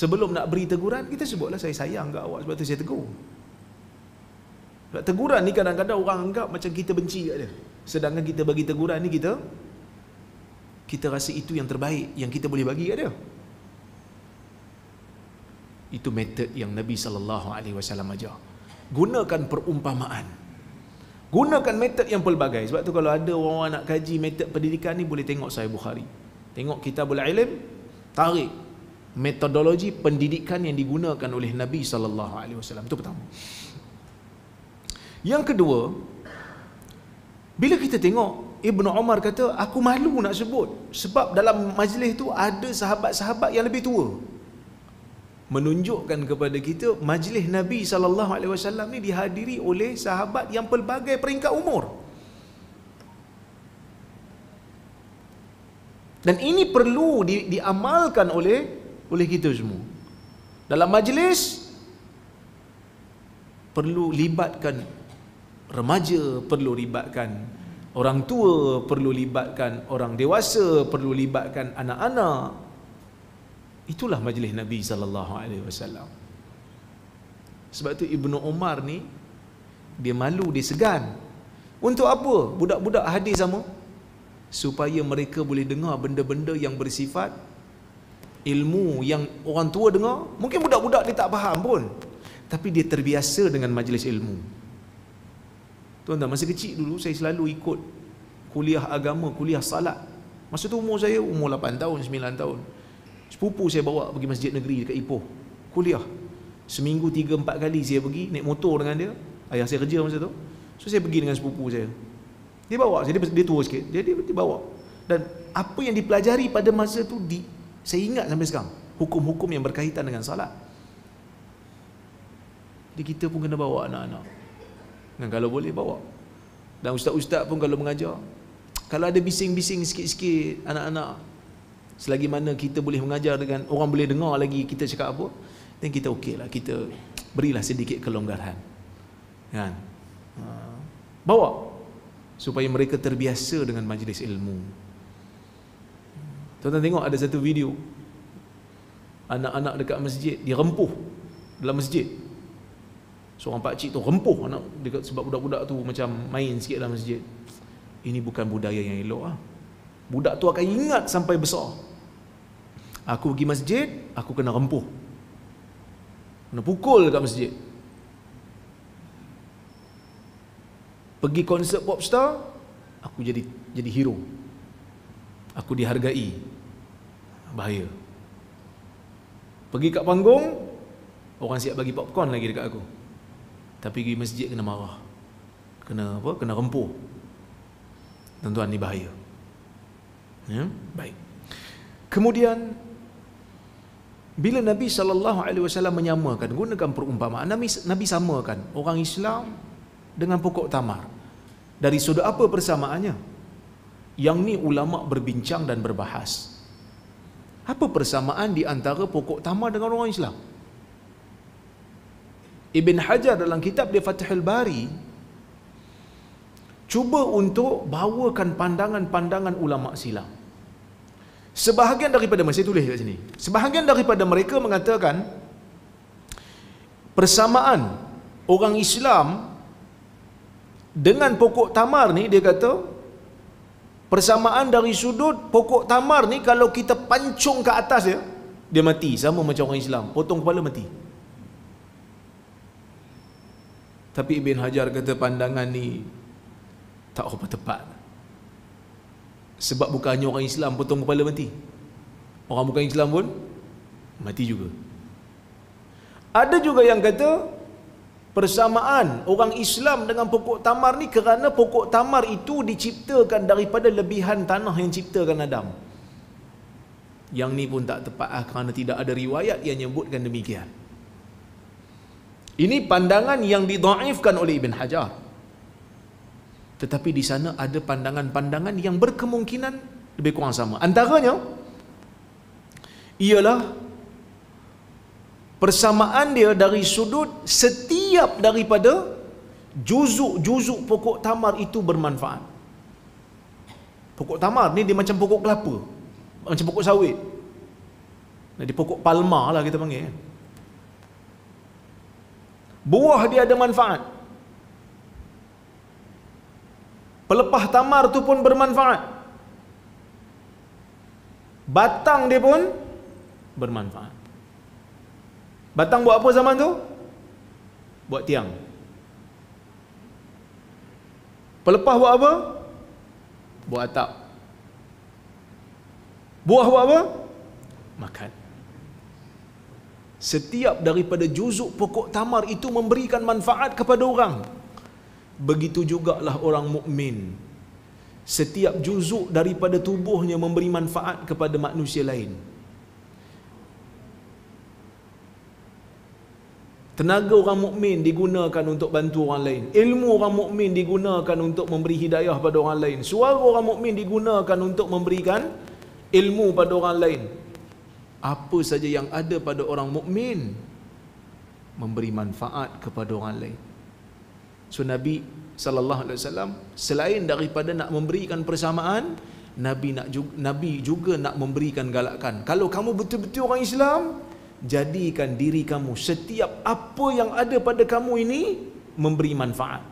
Sebelum nak beri teguran, kita sebutlah saya sayang ke awak sebab tu saya tegur. teguran ni kadang-kadang orang anggap macam kita benci kat dia. Sedangkan kita bagi teguran ni kita kita rasa itu yang terbaik yang kita boleh bagi kat dia. Itu metod yang Nabi sallallahu alaihi wasallam ajar. Gunakan perumpamaan. Gunakan metod yang pelbagai. Sebab tu kalau ada orang-orang nak kaji metod pendidikan ni boleh tengok saya Bukhari. Tengok kitabul ilim Tarik metodologi pendidikan yang digunakan oleh Nabi SAW Itu pertama Yang kedua Bila kita tengok Ibnu Umar kata aku malu nak sebut Sebab dalam majlis tu ada sahabat-sahabat yang lebih tua Menunjukkan kepada kita Majlis Nabi SAW ni dihadiri oleh sahabat yang pelbagai peringkat umur Dan ini perlu di, diamalkan oleh oleh kita semua. Dalam majlis perlu libatkan remaja, perlu libatkan orang tua, perlu libatkan orang dewasa, perlu libatkan anak-anak. Itulah majlis Nabi sallallahu alaihi wasallam. Sebab tu Ibnu Umar ni dia malu, disegan Untuk apa? Budak-budak hadis sama supaya mereka boleh dengar benda-benda yang bersifat ilmu yang orang tua dengar mungkin budak-budak dia tak faham pun tapi dia terbiasa dengan majlis ilmu tuan-tuan masa kecil dulu saya selalu ikut kuliah agama, kuliah salat masa tu umur saya umur 8 tahun, 9 tahun sepupu saya bawa pergi masjid negeri dekat Ipoh kuliah seminggu 3-4 kali saya pergi naik motor dengan dia ayah saya kerja masa tu so saya pergi dengan sepupu saya dia bawa jadi dia tua sikit jadi dia, dia bawa dan apa yang dipelajari pada masa tu di saya ingat sampai sekarang hukum-hukum yang berkaitan dengan salat jadi kita pun kena bawa anak-anak dan kalau boleh bawa dan ustaz-ustaz pun kalau mengajar kalau ada bising-bising sikit-sikit anak-anak selagi mana kita boleh mengajar dengan orang boleh dengar lagi kita cakap apa then kita okey lah kita berilah sedikit kelonggaran kan ha. bawa supaya mereka terbiasa dengan majlis ilmu. Tuan-tuan tengok ada satu video anak-anak dekat masjid dirempuh dalam masjid. Seorang pak cik tu rempuh anak dekat sebab budak-budak tu macam main sikit dalam masjid. Ini bukan budaya yang elok lah. Budak tu akan ingat sampai besar. Aku pergi masjid, aku kena rempuh. Kena pukul dekat masjid. pergi konsert popstar aku jadi jadi hero aku dihargai bahaya pergi kat panggung orang siap bagi popcorn lagi dekat aku tapi pergi masjid kena marah kena apa kena rempuh tuan-tuan ni bahaya ya baik kemudian bila Nabi sallallahu alaihi wasallam menyamakan gunakan perumpamaan Nabi Nabi samakan orang Islam dengan pokok tamar dari sudut apa persamaannya yang ni ulama berbincang dan berbahas apa persamaan di antara pokok tamar dengan orang Islam Ibn Hajar dalam kitab dia Fathul Bari cuba untuk bawakan pandangan-pandangan ulama silam sebahagian daripada saya tulis kat sini sebahagian daripada mereka mengatakan persamaan orang Islam dengan pokok tamar ni dia kata persamaan dari sudut pokok tamar ni kalau kita pancung ke atas dia ya, dia mati sama macam orang Islam potong kepala mati tapi Ibn Hajar kata pandangan ni tak apa tepat sebab bukannya orang Islam potong kepala mati orang bukan Islam pun mati juga ada juga yang kata persamaan orang Islam dengan pokok tamar ni kerana pokok tamar itu diciptakan daripada lebihan tanah yang ciptakan Adam. Yang ni pun tak tepat ah, kerana tidak ada riwayat yang menyebutkan demikian. Ini pandangan yang didaifkan oleh Ibn Hajar. Tetapi di sana ada pandangan-pandangan yang berkemungkinan lebih kurang sama. Antaranya, ialah persamaan dia dari sudut setiap daripada juzuk-juzuk pokok tamar itu bermanfaat. Pokok tamar ni dia macam pokok kelapa. Macam pokok sawit. Jadi pokok palma lah kita panggil. Kan? Buah dia ada manfaat. Pelepah tamar tu pun bermanfaat. Batang dia pun bermanfaat. Batang buat apa zaman tu? Buat tiang. Pelepah buat apa? Buat atap. Buah buat apa? Makan. Setiap daripada juzuk pokok tamar itu memberikan manfaat kepada orang. Begitu jugalah orang mukmin. Setiap juzuk daripada tubuhnya memberi manfaat kepada manusia lain. Tenaga orang mukmin digunakan untuk bantu orang lain. Ilmu orang mukmin digunakan untuk memberi hidayah pada orang lain. Suara orang mukmin digunakan untuk memberikan ilmu pada orang lain. Apa saja yang ada pada orang mukmin memberi manfaat kepada orang lain. So Nabi sallallahu alaihi wasallam selain daripada nak memberikan persamaan, Nabi nak juga, Nabi juga nak memberikan galakan. Kalau kamu betul-betul orang Islam, jadikan diri kamu setiap apa yang ada pada kamu ini memberi manfaat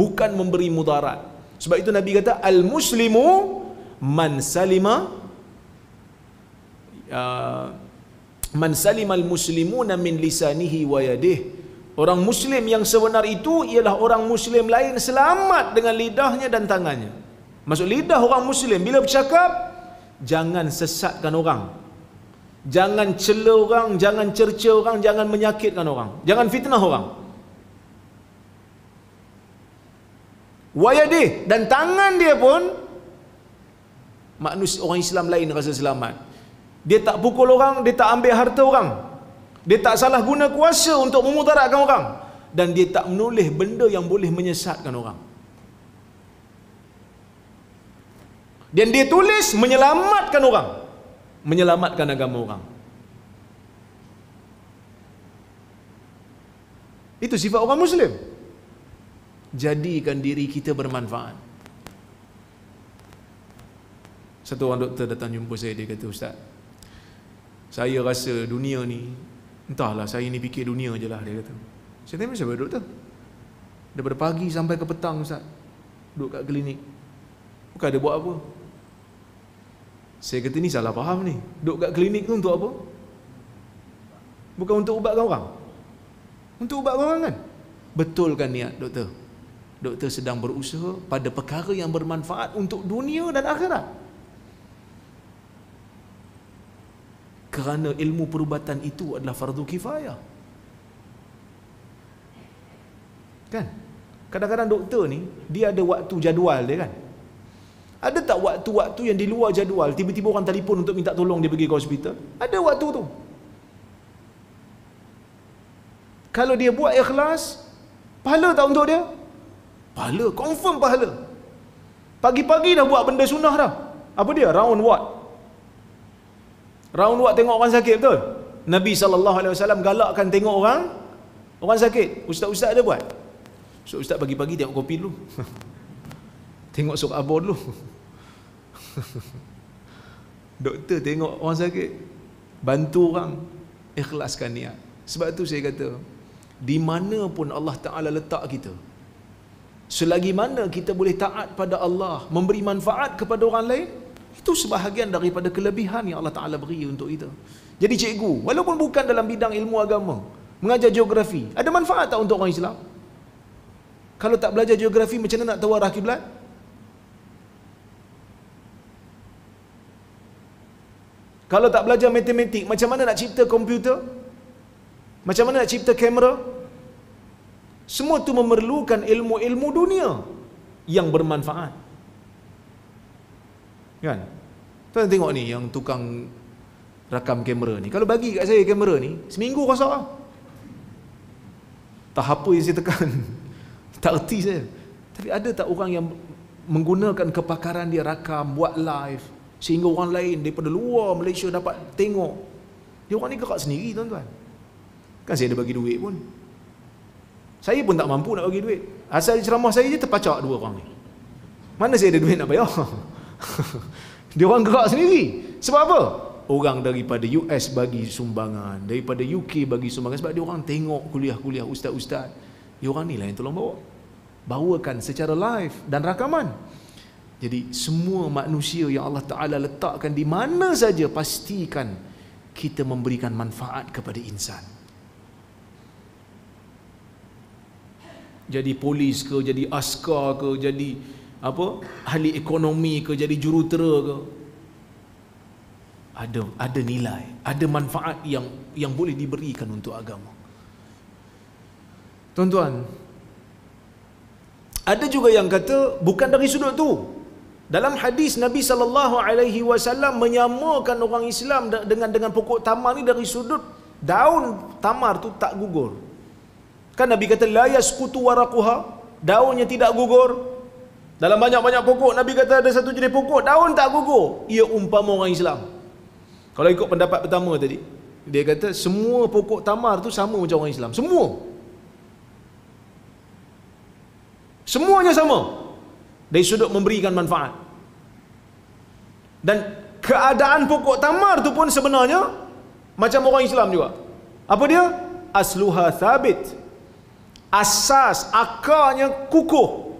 bukan memberi mudarat sebab itu nabi kata al muslimu man salima uh, man salimal muslimuna min lisanihi wa yadihi orang muslim yang sebenar itu ialah orang muslim lain selamat dengan lidahnya dan tangannya maksud lidah orang muslim bila bercakap jangan sesatkan orang Jangan cela orang, jangan cerca orang, jangan menyakitkan orang. Jangan fitnah orang. Wayadi dan tangan dia pun manusia orang Islam lain rasa selamat. Dia tak pukul orang, dia tak ambil harta orang. Dia tak salah guna kuasa untuk memutarakan orang dan dia tak menulis benda yang boleh menyesatkan orang. Dan dia tulis menyelamatkan orang menyelamatkan agama orang. Itu sifat orang Muslim. Jadikan diri kita bermanfaat. Satu orang doktor datang jumpa saya, dia kata, Ustaz, saya rasa dunia ni, entahlah, saya ni fikir dunia je lah, dia kata. Saya tanya, siapa doktor? Daripada pagi sampai ke petang, Ustaz, duduk kat klinik. Bukan ada buat apa. Saya kata ni salah faham ni. Duduk kat klinik tu untuk apa? Bukan untuk ubatkan orang. Untuk ubatkan orang kan? Betulkan niat doktor. Doktor sedang berusaha pada perkara yang bermanfaat untuk dunia dan akhirat. Kerana ilmu perubatan itu adalah fardu kifayah. Kan? Kadang-kadang doktor ni, dia ada waktu jadual dia kan? Ada tak waktu-waktu yang di luar jadual, tiba-tiba orang telefon untuk minta tolong dia pergi ke hospital? Ada waktu tu. Kalau dia buat ikhlas, pahala tak untuk dia? Pahala, confirm pahala. Pagi-pagi dah buat benda sunnah dah. Apa dia? Round what? Round what tengok orang sakit betul? Nabi saw. alaihi wasallam galakkan tengok orang orang sakit. Ustaz-ustaz ada buat. So, ustaz pagi-pagi tengok kopi dulu. Tengok surat abu dulu Doktor tengok orang sakit Bantu orang Ikhlaskan niat Sebab tu saya kata Di mana pun Allah Ta'ala letak kita Selagi mana kita boleh taat pada Allah Memberi manfaat kepada orang lain Itu sebahagian daripada kelebihan yang Allah Ta'ala beri untuk kita Jadi cikgu Walaupun bukan dalam bidang ilmu agama Mengajar geografi Ada manfaat tak untuk orang Islam? Kalau tak belajar geografi macam mana nak tahu arah kiblat? Kalau tak belajar matematik, macam mana nak cipta komputer? Macam mana nak cipta kamera? Semua tu memerlukan ilmu-ilmu dunia yang bermanfaat. Kan? Tuan tengok ni yang tukang rakam kamera ni. Kalau bagi kat saya kamera ni, seminggu kosong lah. Tak apa yang saya tekan. Tak erti saya. Tapi ada tak orang yang menggunakan kepakaran dia rakam, buat live, sehingga orang lain daripada luar Malaysia dapat tengok dia orang ni gerak sendiri tuan-tuan kan saya ada bagi duit pun saya pun tak mampu nak bagi duit asal ceramah saya je terpacak dua orang ni mana saya ada duit nak bayar dia orang gerak sendiri sebab apa? orang daripada US bagi sumbangan daripada UK bagi sumbangan sebab dia orang tengok kuliah-kuliah ustaz-ustaz dia orang ni lah yang tolong bawa bawakan secara live dan rakaman jadi semua manusia yang Allah Ta'ala letakkan di mana saja pastikan kita memberikan manfaat kepada insan. Jadi polis ke, jadi askar ke, jadi apa ahli ekonomi ke, jadi jurutera ke. Ada ada nilai, ada manfaat yang yang boleh diberikan untuk agama. Tuan-tuan, ada juga yang kata bukan dari sudut tu dalam hadis Nabi sallallahu alaihi wasallam menyamakan orang Islam dengan dengan pokok tamar ni dari sudut daun tamar tu tak gugur. Kan Nabi kata la yasqutu waraquha, daunnya tidak gugur. Dalam banyak-banyak pokok Nabi kata ada satu jenis pokok daun tak gugur. Ia umpama orang Islam. Kalau ikut pendapat pertama tadi, dia kata semua pokok tamar tu sama macam orang Islam. Semua. Semuanya sama dari sudut memberikan manfaat dan keadaan pokok tamar tu pun sebenarnya macam orang Islam juga apa dia asluha thabit asas akarnya kukuh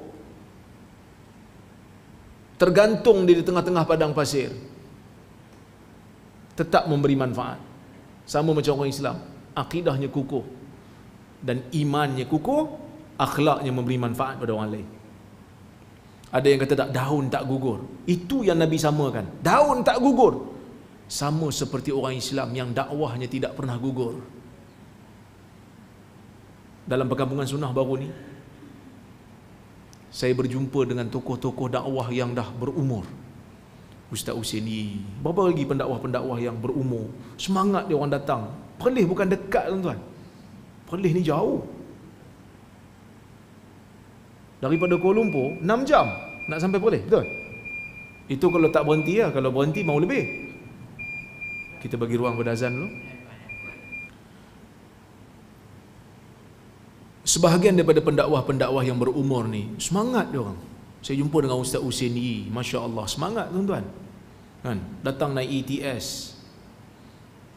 tergantung di tengah-tengah padang pasir tetap memberi manfaat sama macam orang Islam akidahnya kukuh dan imannya kukuh akhlaknya memberi manfaat pada orang lain ada yang kata tak daun tak gugur. Itu yang Nabi samakan. Daun tak gugur. Sama seperti orang Islam yang dakwahnya tidak pernah gugur. Dalam perkampungan sunnah baru ni, saya berjumpa dengan tokoh-tokoh dakwah yang dah berumur. Ustaz Husaini, berapa lagi pendakwah-pendakwah yang berumur. Semangat dia orang datang. Perlis bukan dekat tuan-tuan. Perlis ni jauh. Daripada Kuala Lumpur, 6 jam. Nak sampai boleh? Betul. Itu kalau tak berhenti lah. Kalau berhenti, mau lebih. Kita bagi ruang pada azan dulu. Sebahagian daripada pendakwah-pendakwah yang berumur ni, semangat dia orang. Saya jumpa dengan Ustaz Husin Yi, e. Masya Allah, semangat tuan-tuan. Kan? Datang naik ETS,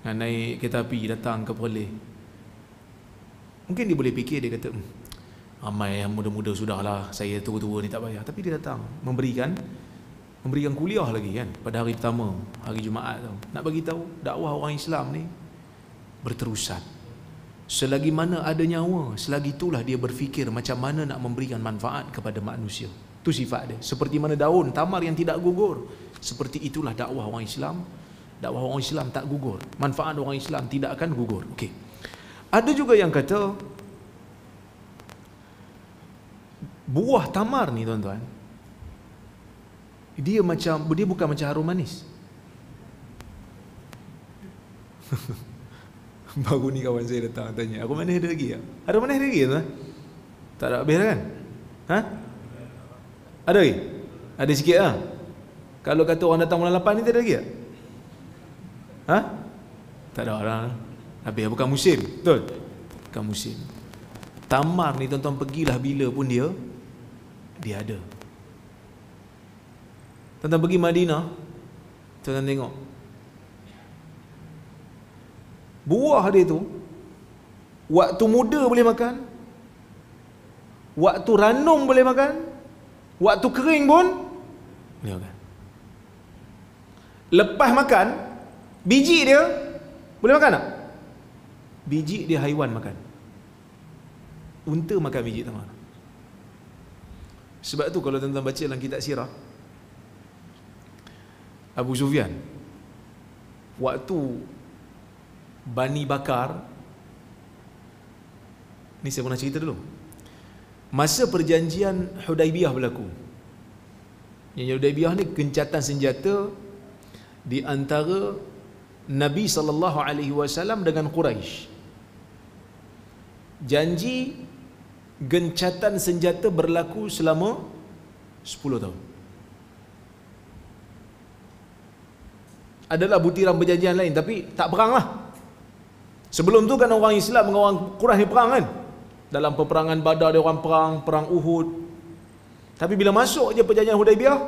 kan? naik kereta api, datang ke Perleh. Mungkin dia boleh fikir, dia kata, hmm, Ramai yang muda-muda sudahlah saya tua-tua ni tak payah. Tapi dia datang memberikan memberikan kuliah lagi kan pada hari pertama, hari Jumaat tu. Nak bagi tahu dakwah orang Islam ni berterusan. Selagi mana ada nyawa, selagi itulah dia berfikir macam mana nak memberikan manfaat kepada manusia. Itu sifat dia. Seperti mana daun tamar yang tidak gugur. Seperti itulah dakwah orang Islam. Dakwah orang Islam tak gugur. Manfaat orang Islam tidak akan gugur. Okey. Ada juga yang kata buah tamar ni tuan-tuan dia macam dia bukan macam harum manis baru ni kawan saya datang tanya harum manis ada lagi tak? harum manis ada lagi tuan tak ada habis dah kan? ha? ada lagi? ada sikit lah ha? kalau kata orang datang bulan 8 ni tak ada lagi tak? ha? tak ada orang lah. habis lah, bukan musim betul? bukan musim tamar ni tuan-tuan pergilah bila pun dia dia ada tuan-tuan pergi Madinah tuan-tuan tengok buah dia tu waktu muda boleh makan waktu ranum boleh makan waktu kering pun boleh makan lepas makan biji dia boleh makan tak? biji dia haiwan makan unta makan biji tak makan sebab tu kalau tuan-tuan baca dalam kitab sirah Abu Sufyan Waktu Bani Bakar Ni saya pernah cerita dulu Masa perjanjian Hudaibiyah berlaku Yang Hudaibiyah ni gencatan senjata Di antara Nabi Sallallahu Alaihi Wasallam dengan Quraisy. Janji gencatan senjata berlaku selama 10 tahun. Adalah butiran perjanjian lain tapi tak perang lah. Sebelum tu kan orang Islam dengan orang Quraisy perang kan? Dalam peperangan Badar dia orang perang, perang Uhud. Tapi bila masuk je perjanjian Hudaibiyah,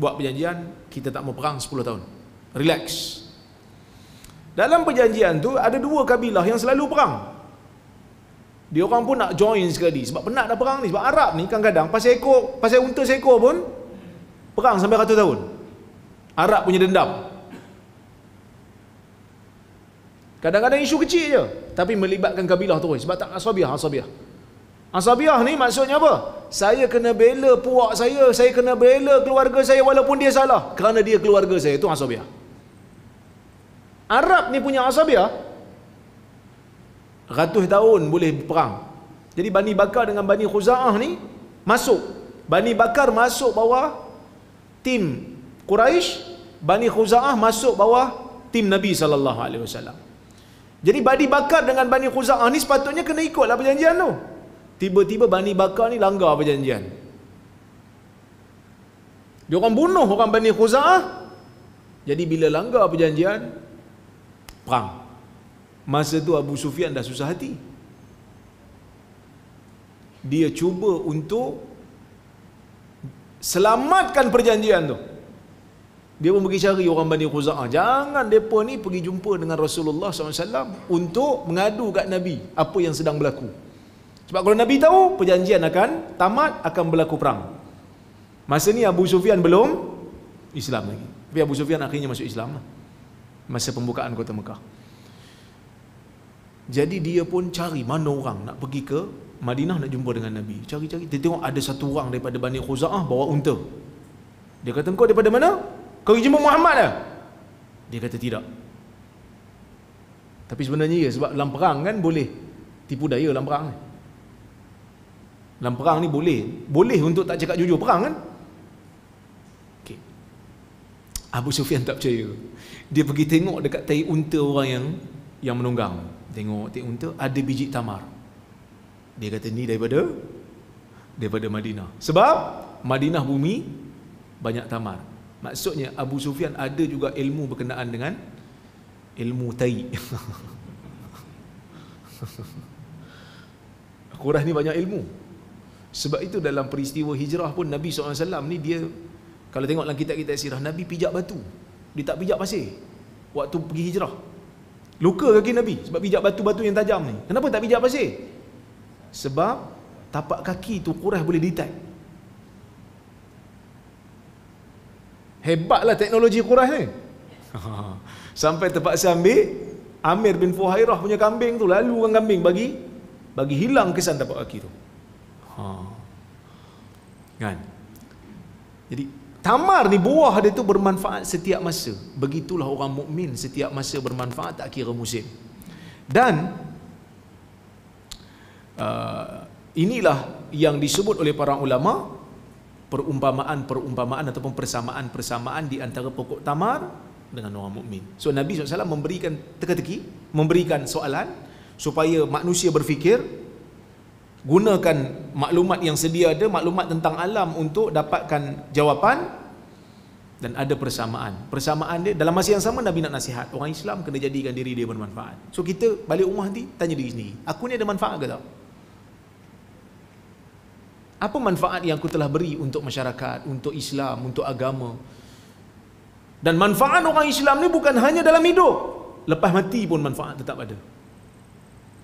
buat perjanjian kita tak mau perang 10 tahun. Relax. Dalam perjanjian tu ada dua kabilah yang selalu perang. Dia orang pun nak join sekali sebab penat dah perang ni sebab Arab ni kadang-kadang pasal ekor, pasal unta seekor pun perang sampai ratus tahun. Arab punya dendam. Kadang-kadang isu kecil je tapi melibatkan kabilah terus sebab tak asabiah, asabiah. Asabiah ni maksudnya apa? Saya kena bela puak saya, saya kena bela keluarga saya walaupun dia salah kerana dia keluarga saya itu asabiah. Arab ni punya asabiah ratus tahun boleh berperang jadi Bani Bakar dengan Bani Khuza'ah ni masuk Bani Bakar masuk bawah tim Quraisy, Bani Khuza'ah masuk bawah tim Nabi sallallahu alaihi wasallam. Jadi Bani Bakar dengan Bani Khuza'ah ni sepatutnya kena ikutlah perjanjian tu. Tiba-tiba Bani Bakar ni langgar perjanjian. Dia orang bunuh orang Bani Khuza'ah. Jadi bila langgar perjanjian perang. Masa tu Abu Sufyan dah susah hati. Dia cuba untuk selamatkan perjanjian tu. Dia pun pergi cari orang Bani Khuza'ah. Jangan mereka ni pergi jumpa dengan Rasulullah SAW untuk mengadu kat Nabi apa yang sedang berlaku. Sebab kalau Nabi tahu, perjanjian akan tamat, akan berlaku perang. Masa ni Abu Sufyan belum Islam lagi. Tapi Abu Sufyan akhirnya masuk Islam lah. Masa pembukaan kota Mekah. Jadi dia pun cari mana orang nak pergi ke Madinah nak jumpa dengan Nabi. Cari-cari. Dia tengok ada satu orang daripada Bani Khuza'ah bawa unta. Dia kata, kau daripada mana? Kau pergi jumpa Muhammad lah. Dia kata, tidak. Tapi sebenarnya ya, sebab dalam perang kan boleh tipu daya dalam perang. Dalam perang ni boleh. Boleh untuk tak cakap jujur perang kan? Okay. Abu Sufyan tak percaya. Dia pergi tengok dekat tai unta orang yang yang menunggang tengok tik unta ada biji tamar dia kata ni daripada daripada Madinah sebab Madinah bumi banyak tamar maksudnya Abu Sufyan ada juga ilmu berkenaan dengan ilmu tai Quran ni banyak ilmu sebab itu dalam peristiwa hijrah pun Nabi SAW ni dia kalau tengok dalam kitab-kitab sirah Nabi pijak batu dia tak pijak pasir waktu pergi hijrah Luka kaki Nabi sebab pijak batu-batu yang tajam ni. Kenapa tak pijak pasir? Sebab tapak kaki tu kurah boleh detect. Hebatlah teknologi kurah ni. Sampai terpaksa ambil Amir bin Fuhairah punya kambing tu lalu orang kambing bagi bagi hilang kesan tapak kaki tu. Ha. Kan? Jadi Tamar ni buah dia tu bermanfaat setiap masa. Begitulah orang mukmin setiap masa bermanfaat tak kira musim. Dan uh, inilah yang disebut oleh para ulama perumpamaan-perumpamaan ataupun persamaan-persamaan di antara pokok tamar dengan orang mukmin. So Nabi SAW memberikan teka-teki, memberikan soalan supaya manusia berfikir gunakan maklumat yang sedia ada maklumat tentang alam untuk dapatkan jawapan dan ada persamaan persamaan dia dalam masa yang sama Nabi nak nasihat orang Islam kena jadikan diri dia bermanfaat so kita balik rumah nanti tanya diri sendiri aku ni ada manfaat ke tak? apa manfaat yang aku telah beri untuk masyarakat untuk Islam untuk agama dan manfaat orang Islam ni bukan hanya dalam hidup lepas mati pun manfaat tetap ada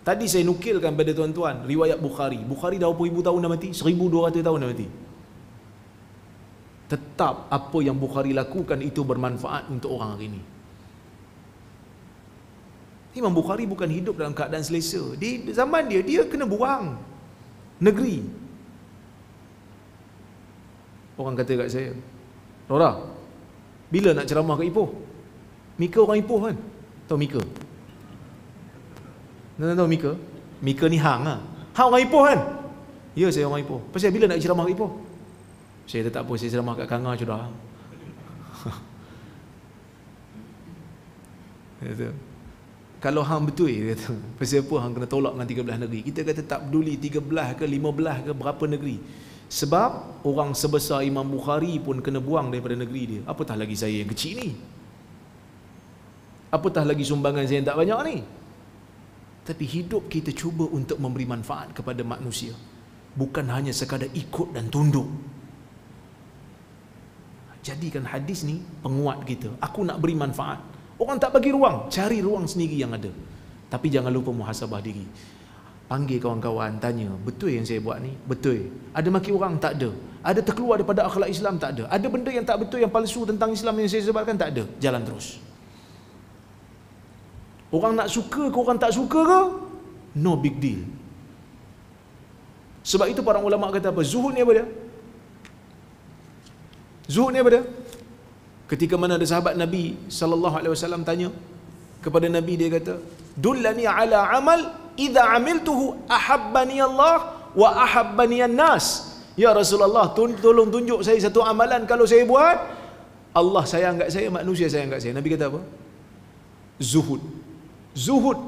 Tadi saya nukilkan pada tuan-tuan riwayat Bukhari. Bukhari dah berapa ribu tahun dah mati? 1200 tahun dah mati. Tetap apa yang Bukhari lakukan itu bermanfaat untuk orang hari ini. Imam Bukhari bukan hidup dalam keadaan selesa. Di zaman dia, dia kena buang negeri. Orang kata kat saya, Rora, bila nak ceramah ke Ipoh? Mika orang Ipoh kan? Tahu Mika? tuan tahu Mika? Mika ni hang lah. Ha? Hang orang Ipoh kan? Ya saya orang Ipoh. Pasal bila nak ceramah ke Ipoh? Saya tetap tak apa, saya ceramah kat Kangar sudah. Kata, kalau hang betul dia kata, pasal apa hang kena tolak dengan 13 negeri? Kita kata tak peduli 13 ke 15 ke berapa negeri. Sebab orang sebesar Imam Bukhari pun kena buang daripada negeri dia. Apatah lagi saya yang kecil ni? Apatah lagi sumbangan saya yang tak banyak ni? Tapi hidup kita cuba untuk memberi manfaat kepada manusia. Bukan hanya sekadar ikut dan tunduk. Jadikan hadis ni penguat kita. Aku nak beri manfaat. Orang tak bagi ruang. Cari ruang sendiri yang ada. Tapi jangan lupa muhasabah diri. Panggil kawan-kawan, tanya. Betul yang saya buat ni? Betul. Ada maki orang? Tak ada. Ada terkeluar daripada akhlak Islam? Tak ada. Ada benda yang tak betul, yang palsu tentang Islam yang saya sebarkan? Tak ada. Jalan Terus. Orang nak suka ke orang tak suka ke? No big deal. Sebab itu para ulama kata apa? Zuhud ni apa dia? Zuhud ni apa dia? Ketika mana ada sahabat Nabi sallallahu alaihi wasallam tanya kepada Nabi dia kata, "Dullani ala amal idza amiltuhu ahabbani Allah wa ahabbani an-nas." Ya Rasulullah, tolong tunjuk saya satu amalan kalau saya buat Allah sayang kat saya, manusia sayang kat saya. Nabi kata apa? Zuhud. Zuhud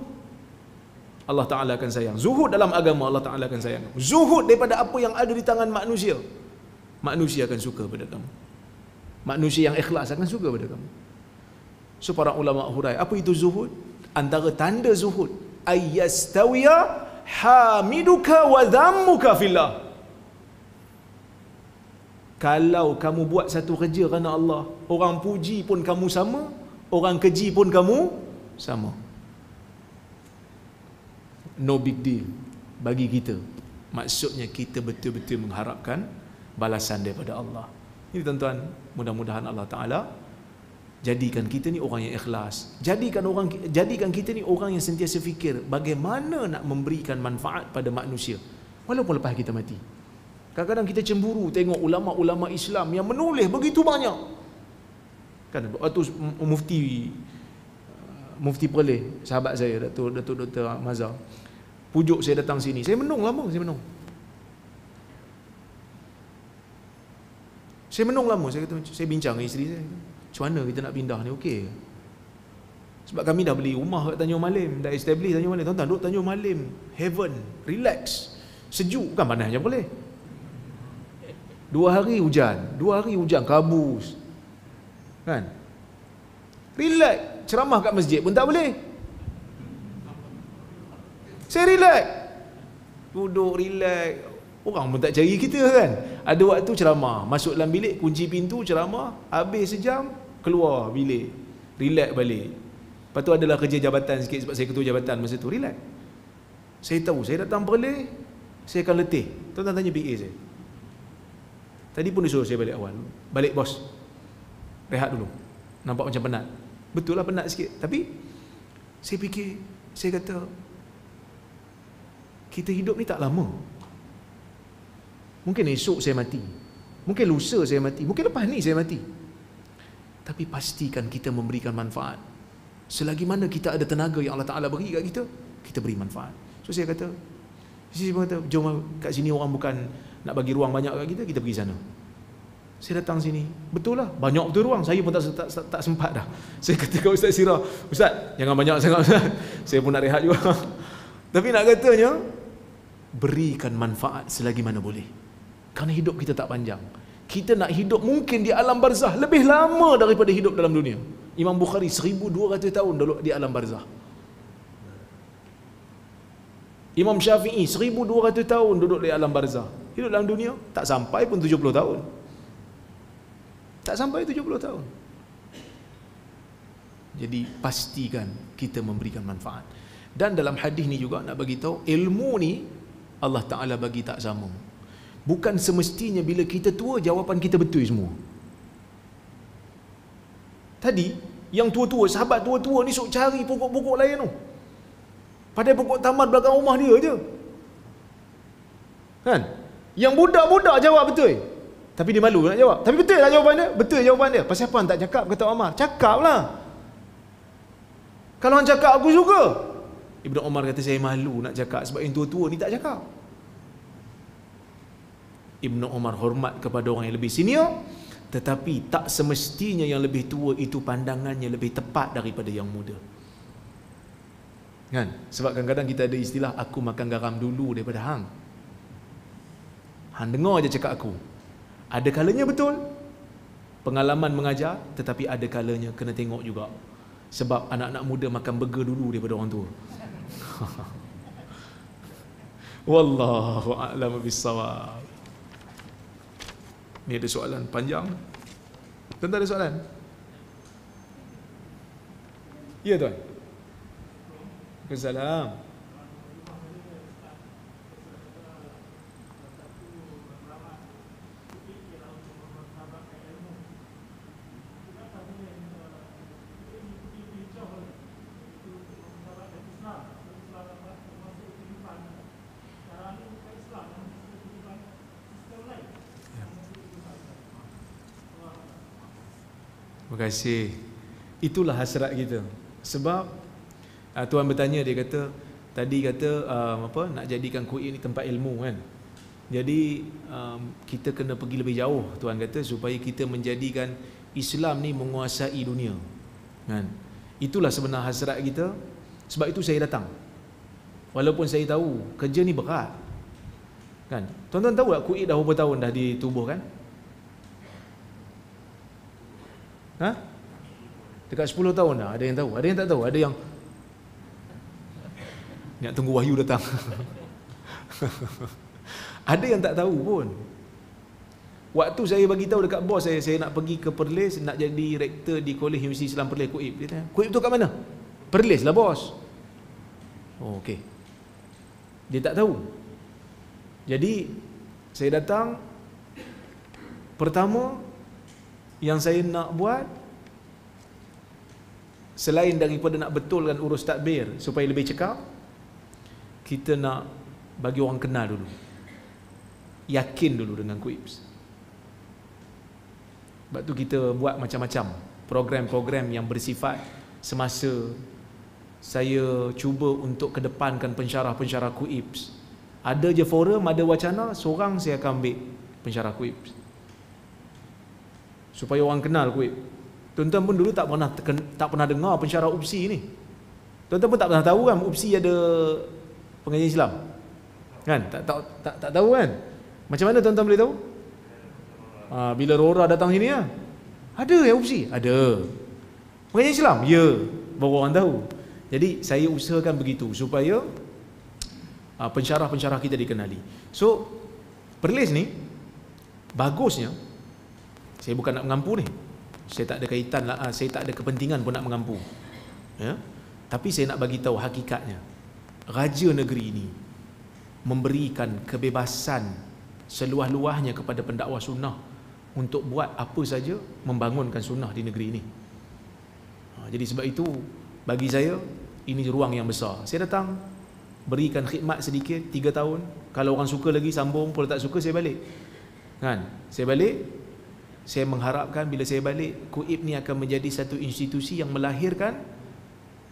Allah Ta'ala akan sayang Zuhud dalam agama Allah Ta'ala akan sayang Zuhud daripada apa yang ada di tangan manusia Manusia akan suka pada kamu Manusia yang ikhlas akan suka pada kamu So para ulama hurai Apa itu zuhud? Antara tanda zuhud Ayyastawiya hamiduka wa dhammuka fillah Kalau kamu buat satu kerja kerana Allah Orang puji pun kamu sama Orang keji pun kamu sama no big deal bagi kita maksudnya kita betul-betul mengharapkan balasan daripada Allah ini tuan-tuan mudah-mudahan Allah Ta'ala jadikan kita ni orang yang ikhlas jadikan orang jadikan kita ni orang yang sentiasa fikir bagaimana nak memberikan manfaat pada manusia walaupun lepas kita mati kadang-kadang kita cemburu tengok ulama-ulama Islam yang menulis begitu banyak kan waktu mufti uh, mufti Perleh sahabat saya Dato Dato Dr. Mazhar pujuk saya datang sini saya menung lama saya menung saya menung lama saya kata saya bincang dengan isteri saya macam mana kita nak pindah ni okey sebab kami dah beli rumah kat Tanjung Malim dah establish Tanjung Malim tonton tuan duduk Tanjung Malim heaven relax sejuk kan mana macam boleh dua hari hujan dua hari hujan kabus kan relax ceramah kat masjid pun tak boleh saya relax. Duduk relax. Orang pun tak cari kita kan. Ada waktu ceramah, masuk dalam bilik, kunci pintu ceramah, habis sejam keluar bilik. Relax balik. Lepas tu adalah kerja jabatan sikit sebab saya ketua jabatan masa tu, relax. Saya tahu saya datang berleh, saya akan letih. Tuan-tuan tanya PA saya. Tadi pun disuruh saya balik awal. Balik bos. Rehat dulu. Nampak macam penat. Betul lah penat sikit. Tapi saya fikir, saya kata kita hidup ni tak lama. Mungkin esok saya mati. Mungkin lusa saya mati. Mungkin lepas ni saya mati. Tapi pastikan kita memberikan manfaat. Selagi mana kita ada tenaga yang Allah Ta'ala beri kat kita, kita beri manfaat. So saya kata, saya kata, jom ah, kat sini orang bukan nak bagi ruang banyak kat kita, kita pergi sana. Saya datang sini, betul lah, banyak betul ruang. Saya pun tak, tak, tak, sempat dah. Saya kata kepada Ustaz Sirah, Ustaz, jangan banyak sangat Ustaz. Saya pun nak rehat juga. Tapi nak katanya, berikan manfaat selagi mana boleh. Karena hidup kita tak panjang. Kita nak hidup mungkin di alam barzah lebih lama daripada hidup dalam dunia. Imam Bukhari 1200 tahun dulu di alam barzah. Imam Syafi'i 1200 tahun duduk di alam barzah. Hidup dalam dunia tak sampai pun 70 tahun. Tak sampai 70 tahun. Jadi pastikan kita memberikan manfaat. Dan dalam hadis ni juga nak bagi tahu ilmu ni Allah Ta'ala bagi tak sama Bukan semestinya bila kita tua Jawapan kita betul semua Tadi Yang tua-tua Sahabat tua-tua ni Sok cari pokok-pokok lain tu Padahal pokok tamat belakang rumah dia je Kan Yang budak-budak jawab betul Tapi dia malu nak jawab Tapi betul lah jawapan dia Betul jawapan dia Pasal apa tak cakap Kata Omar cakaplah. Kalau orang cakap aku suka Ibnu Umar kata saya malu nak cakap sebab yang tua-tua ni tak cakap. Ibnu Umar hormat kepada orang yang lebih senior tetapi tak semestinya yang lebih tua itu pandangannya lebih tepat daripada yang muda. Kan? Sebab kadang-kadang kita ada istilah aku makan garam dulu daripada hang. Hang dengar aja cakap aku. Ada kalanya betul. Pengalaman mengajar tetapi ada kalanya kena tengok juga sebab anak-anak muda makan burger dulu daripada orang tua wallahu a'lam bissawab ni ada soalan panjang tentu ada soalan ya tuan Assalamualaikum. kasih. Itulah hasrat kita. Sebab uh, Tuhan bertanya dia kata tadi kata um, apa nak jadikan kuil ini tempat ilmu kan. Jadi um, kita kena pergi lebih jauh Tuhan kata supaya kita menjadikan Islam ni menguasai dunia. Kan? Itulah sebenar hasrat kita. Sebab itu saya datang. Walaupun saya tahu kerja ni berat. Kan? Tuan-tuan tahu tak kuil dah berapa tahun dah ditubuh kan? Ha? Dekat 10 tahun dah ada yang tahu, ada yang tak tahu, ada yang nak tunggu wahyu datang. ada yang tak tahu pun. Waktu saya bagi tahu dekat bos saya saya nak pergi ke Perlis nak jadi rektor di Kolej Universiti Islam Perlis Kuib. Dia tanya, Kuib tu kat mana? Perlis lah bos. Oh, okey. Dia tak tahu. Jadi saya datang pertama yang saya nak buat selain daripada nak betulkan urus takbir supaya lebih cekap kita nak bagi orang kenal dulu yakin dulu dengan kuips sebab tu kita buat macam-macam program-program yang bersifat semasa saya cuba untuk kedepankan pensyarah-pensyarah kuips ada je forum, ada wacana, seorang saya akan ambil pensyarah kuips supaya orang kenal kuib. Tuan-tuan pun dulu tak pernah tak pernah dengar pensyarah UPSI ni. Tuan-tuan pun tak pernah tahu kan UPSI ada pengajian Islam. Kan? Tak tak tak, tak tahu kan? Macam mana tuan-tuan boleh tahu? Ha, bila Rora datang sini ya. Ada ya UPSI? Ada. Pengajian Islam? Ya. Baru orang tahu. Jadi saya usahakan begitu supaya uh, pensyarah-pensyarah kita dikenali. So, perlis ni, bagusnya, saya bukan nak mengampu ni saya tak ada kaitan lah, ah, saya tak ada kepentingan pun nak mengampu ya tapi saya nak bagi tahu hakikatnya raja negeri ini memberikan kebebasan seluah-luahnya kepada pendakwa sunnah untuk buat apa saja membangunkan sunnah di negeri ini ha, jadi sebab itu bagi saya ini ruang yang besar saya datang berikan khidmat sedikit 3 tahun kalau orang suka lagi sambung kalau tak suka saya balik kan saya balik saya mengharapkan bila saya balik Kuib ni akan menjadi satu institusi yang melahirkan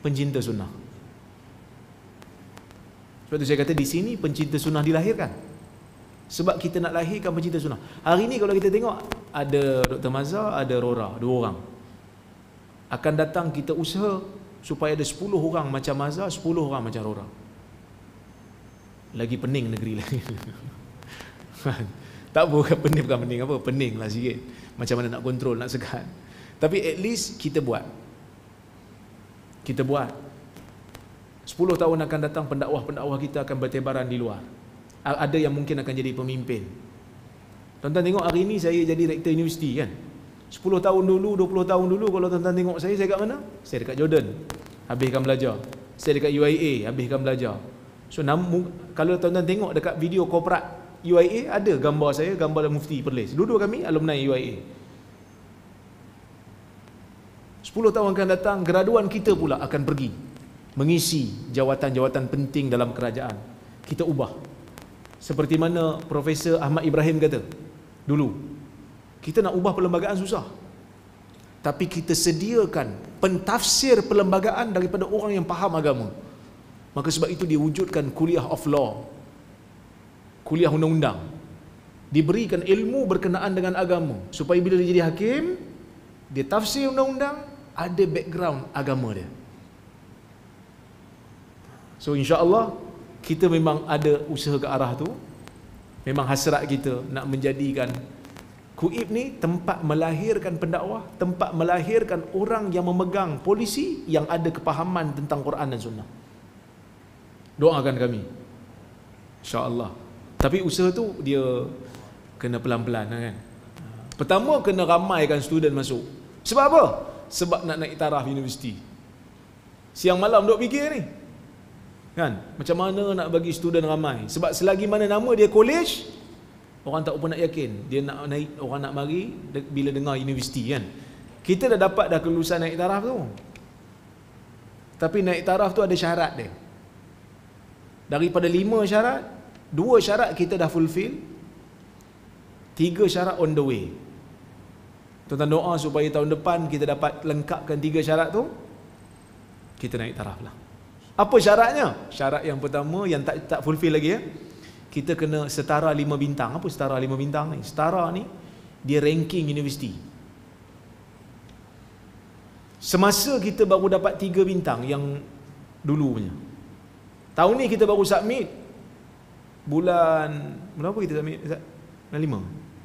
pencinta sunnah sebab tu saya kata di sini pencinta sunnah dilahirkan sebab kita nak lahirkan pencinta sunnah hari ni kalau kita tengok ada Dr. Mazhar, ada Rora, dua orang akan datang kita usaha supaya ada 10 orang macam Mazhar 10 orang macam Rora lagi pening negeri lagi tak apa, pening bukan pening apa pening lah sikit macam mana nak kontrol nak segan tapi at least kita buat kita buat 10 tahun akan datang pendakwah-pendakwah kita akan bertebaran di luar ada yang mungkin akan jadi pemimpin tuan-tuan tengok hari ini saya jadi rektor universiti kan 10 tahun dulu, 20 tahun dulu kalau tuan-tuan tengok saya, saya dekat mana? saya dekat Jordan, habiskan belajar saya dekat UIA, habiskan belajar so nam, kalau tuan-tuan tengok dekat video korporat UIA ada gambar saya gambar mufti Perlis dua-dua kami alumni UIA 10 tahun akan datang graduan kita pula akan pergi mengisi jawatan-jawatan penting dalam kerajaan kita ubah seperti mana Profesor Ahmad Ibrahim kata dulu kita nak ubah perlembagaan susah tapi kita sediakan pentafsir perlembagaan daripada orang yang faham agama maka sebab itu diwujudkan kuliah of law kuliah undang-undang diberikan ilmu berkenaan dengan agama supaya bila dia jadi hakim dia tafsir undang-undang ada background agama dia so insyaallah kita memang ada usaha ke arah tu memang hasrat kita nak menjadikan Kuib ni tempat melahirkan pendakwah, tempat melahirkan orang yang memegang polisi yang ada kepahaman tentang Quran dan Sunnah. Doakan kami. InsyaAllah. Tapi usaha tu dia kena pelan-pelan lah kan. Pertama kena ramaikan student masuk. Sebab apa? Sebab nak naik taraf universiti. Siang malam duk fikir ni. Kan? Macam mana nak bagi student ramai? Sebab selagi mana nama dia college, orang tak pun nak yakin. Dia nak naik, orang nak mari bila dengar universiti kan. Kita dah dapat dah kelulusan naik taraf tu. Tapi naik taraf tu ada syarat dia. Daripada lima syarat, Dua syarat kita dah fulfill Tiga syarat on the way Tuan-tuan doa supaya tahun depan kita dapat lengkapkan tiga syarat tu Kita naik taraf lah Apa syaratnya? Syarat yang pertama yang tak tak fulfill lagi ya Kita kena setara lima bintang Apa setara lima bintang ni? Setara ni dia ranking universiti Semasa kita baru dapat tiga bintang yang dulu punya Tahun ni kita baru submit bulan berapa kita submit bulan lima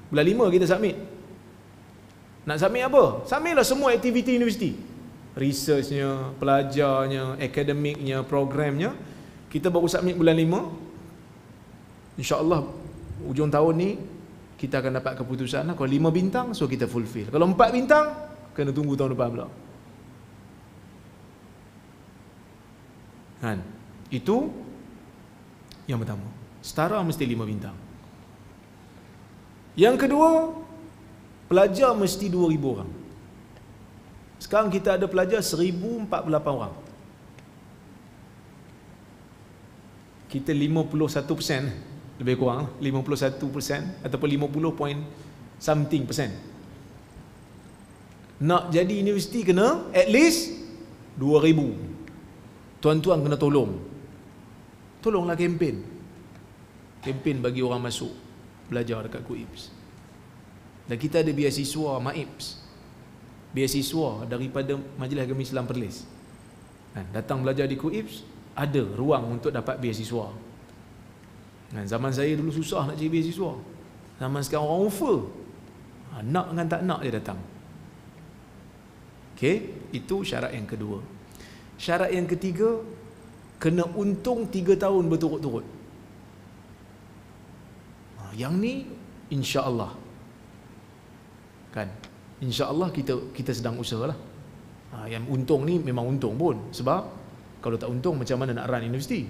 bulan lima kita submit nak submit apa? lah semua aktiviti universiti researchnya, pelajarnya, akademiknya, programnya kita baru submit bulan lima insyaAllah ujung tahun ni kita akan dapat keputusan lah. kalau lima bintang so kita fulfill kalau empat bintang kena tunggu tahun depan pula kan itu yang pertama setara mesti lima bintang yang kedua pelajar mesti dua ribu orang sekarang kita ada pelajar seribu empat puluh orang kita lima puluh satu persen lebih kurang lima puluh satu persen ataupun lima puluh poin something persen nak jadi universiti kena at least dua ribu. tuan-tuan kena tolong tolonglah kempen kempen bagi orang masuk belajar dekat KUIPS dan kita ada biasiswa MAIPS biasiswa daripada Majlis Agama Islam Perlis dan datang belajar di KUIPS ada ruang untuk dapat biasiswa dan zaman saya dulu susah nak cari biasiswa zaman sekarang orang offer ha, nak dengan tak nak dia datang Okay, itu syarat yang kedua. Syarat yang ketiga, kena untung tiga tahun berturut-turut yang ni insya-Allah. Kan? Insya-Allah kita kita sedang usahalah. Ha, yang untung ni memang untung pun sebab kalau tak untung macam mana nak run universiti?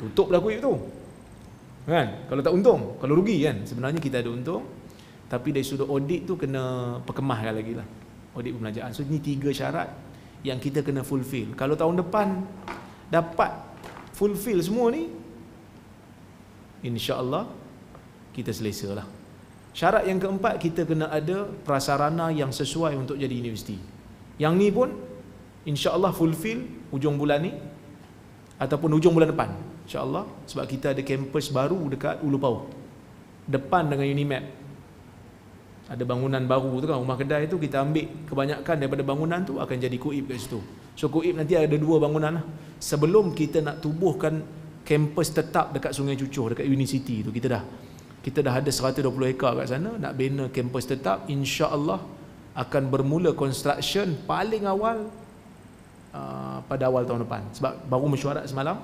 Tutup lah kuih tu. Kan? Kalau tak untung, kalau rugi kan? Sebenarnya kita ada untung. Tapi dari sudut audit tu kena perkemahkan lagi lah. Audit pembelajaran. So ni tiga syarat yang kita kena fulfill. Kalau tahun depan dapat fulfill semua ni, insya Allah kita selesa lah. Syarat yang keempat, kita kena ada prasarana yang sesuai untuk jadi universiti. Yang ni pun, insyaAllah fulfill hujung bulan ni, ataupun hujung bulan depan. InsyaAllah, sebab kita ada kampus baru dekat Ulu Pau. Depan dengan Unimap. Ada bangunan baru tu kan, rumah kedai tu kita ambil kebanyakan daripada bangunan tu akan jadi kuib kat situ. So kuib nanti ada dua bangunan lah. Sebelum kita nak tubuhkan kampus tetap dekat Sungai Cucuh, dekat University tu, kita dah kita dah ada 120 ekar kat sana nak bina kampus tetap insya-Allah akan bermula construction paling awal uh, pada awal tahun depan sebab baru mesyuarat semalam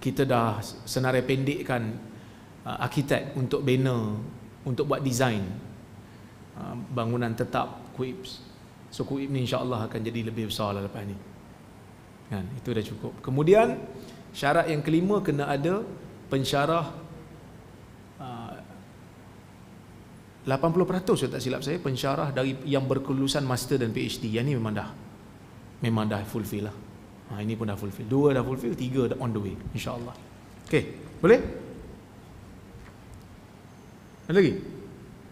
kita dah senarai pendekkan uh, arkitek untuk bina untuk buat design uh, bangunan tetap Kuibs so Kuib ni insya-Allah akan jadi lebih besar lah lepas ni kan itu dah cukup kemudian syarat yang kelima kena ada pensyarah 80% saya tak silap saya pensyarah dari yang berkelulusan master dan PhD yang ni memang dah memang dah fulfill lah ha, ini pun dah fulfill dua dah fulfill tiga dah on the way insyaAllah ok boleh? ada lagi?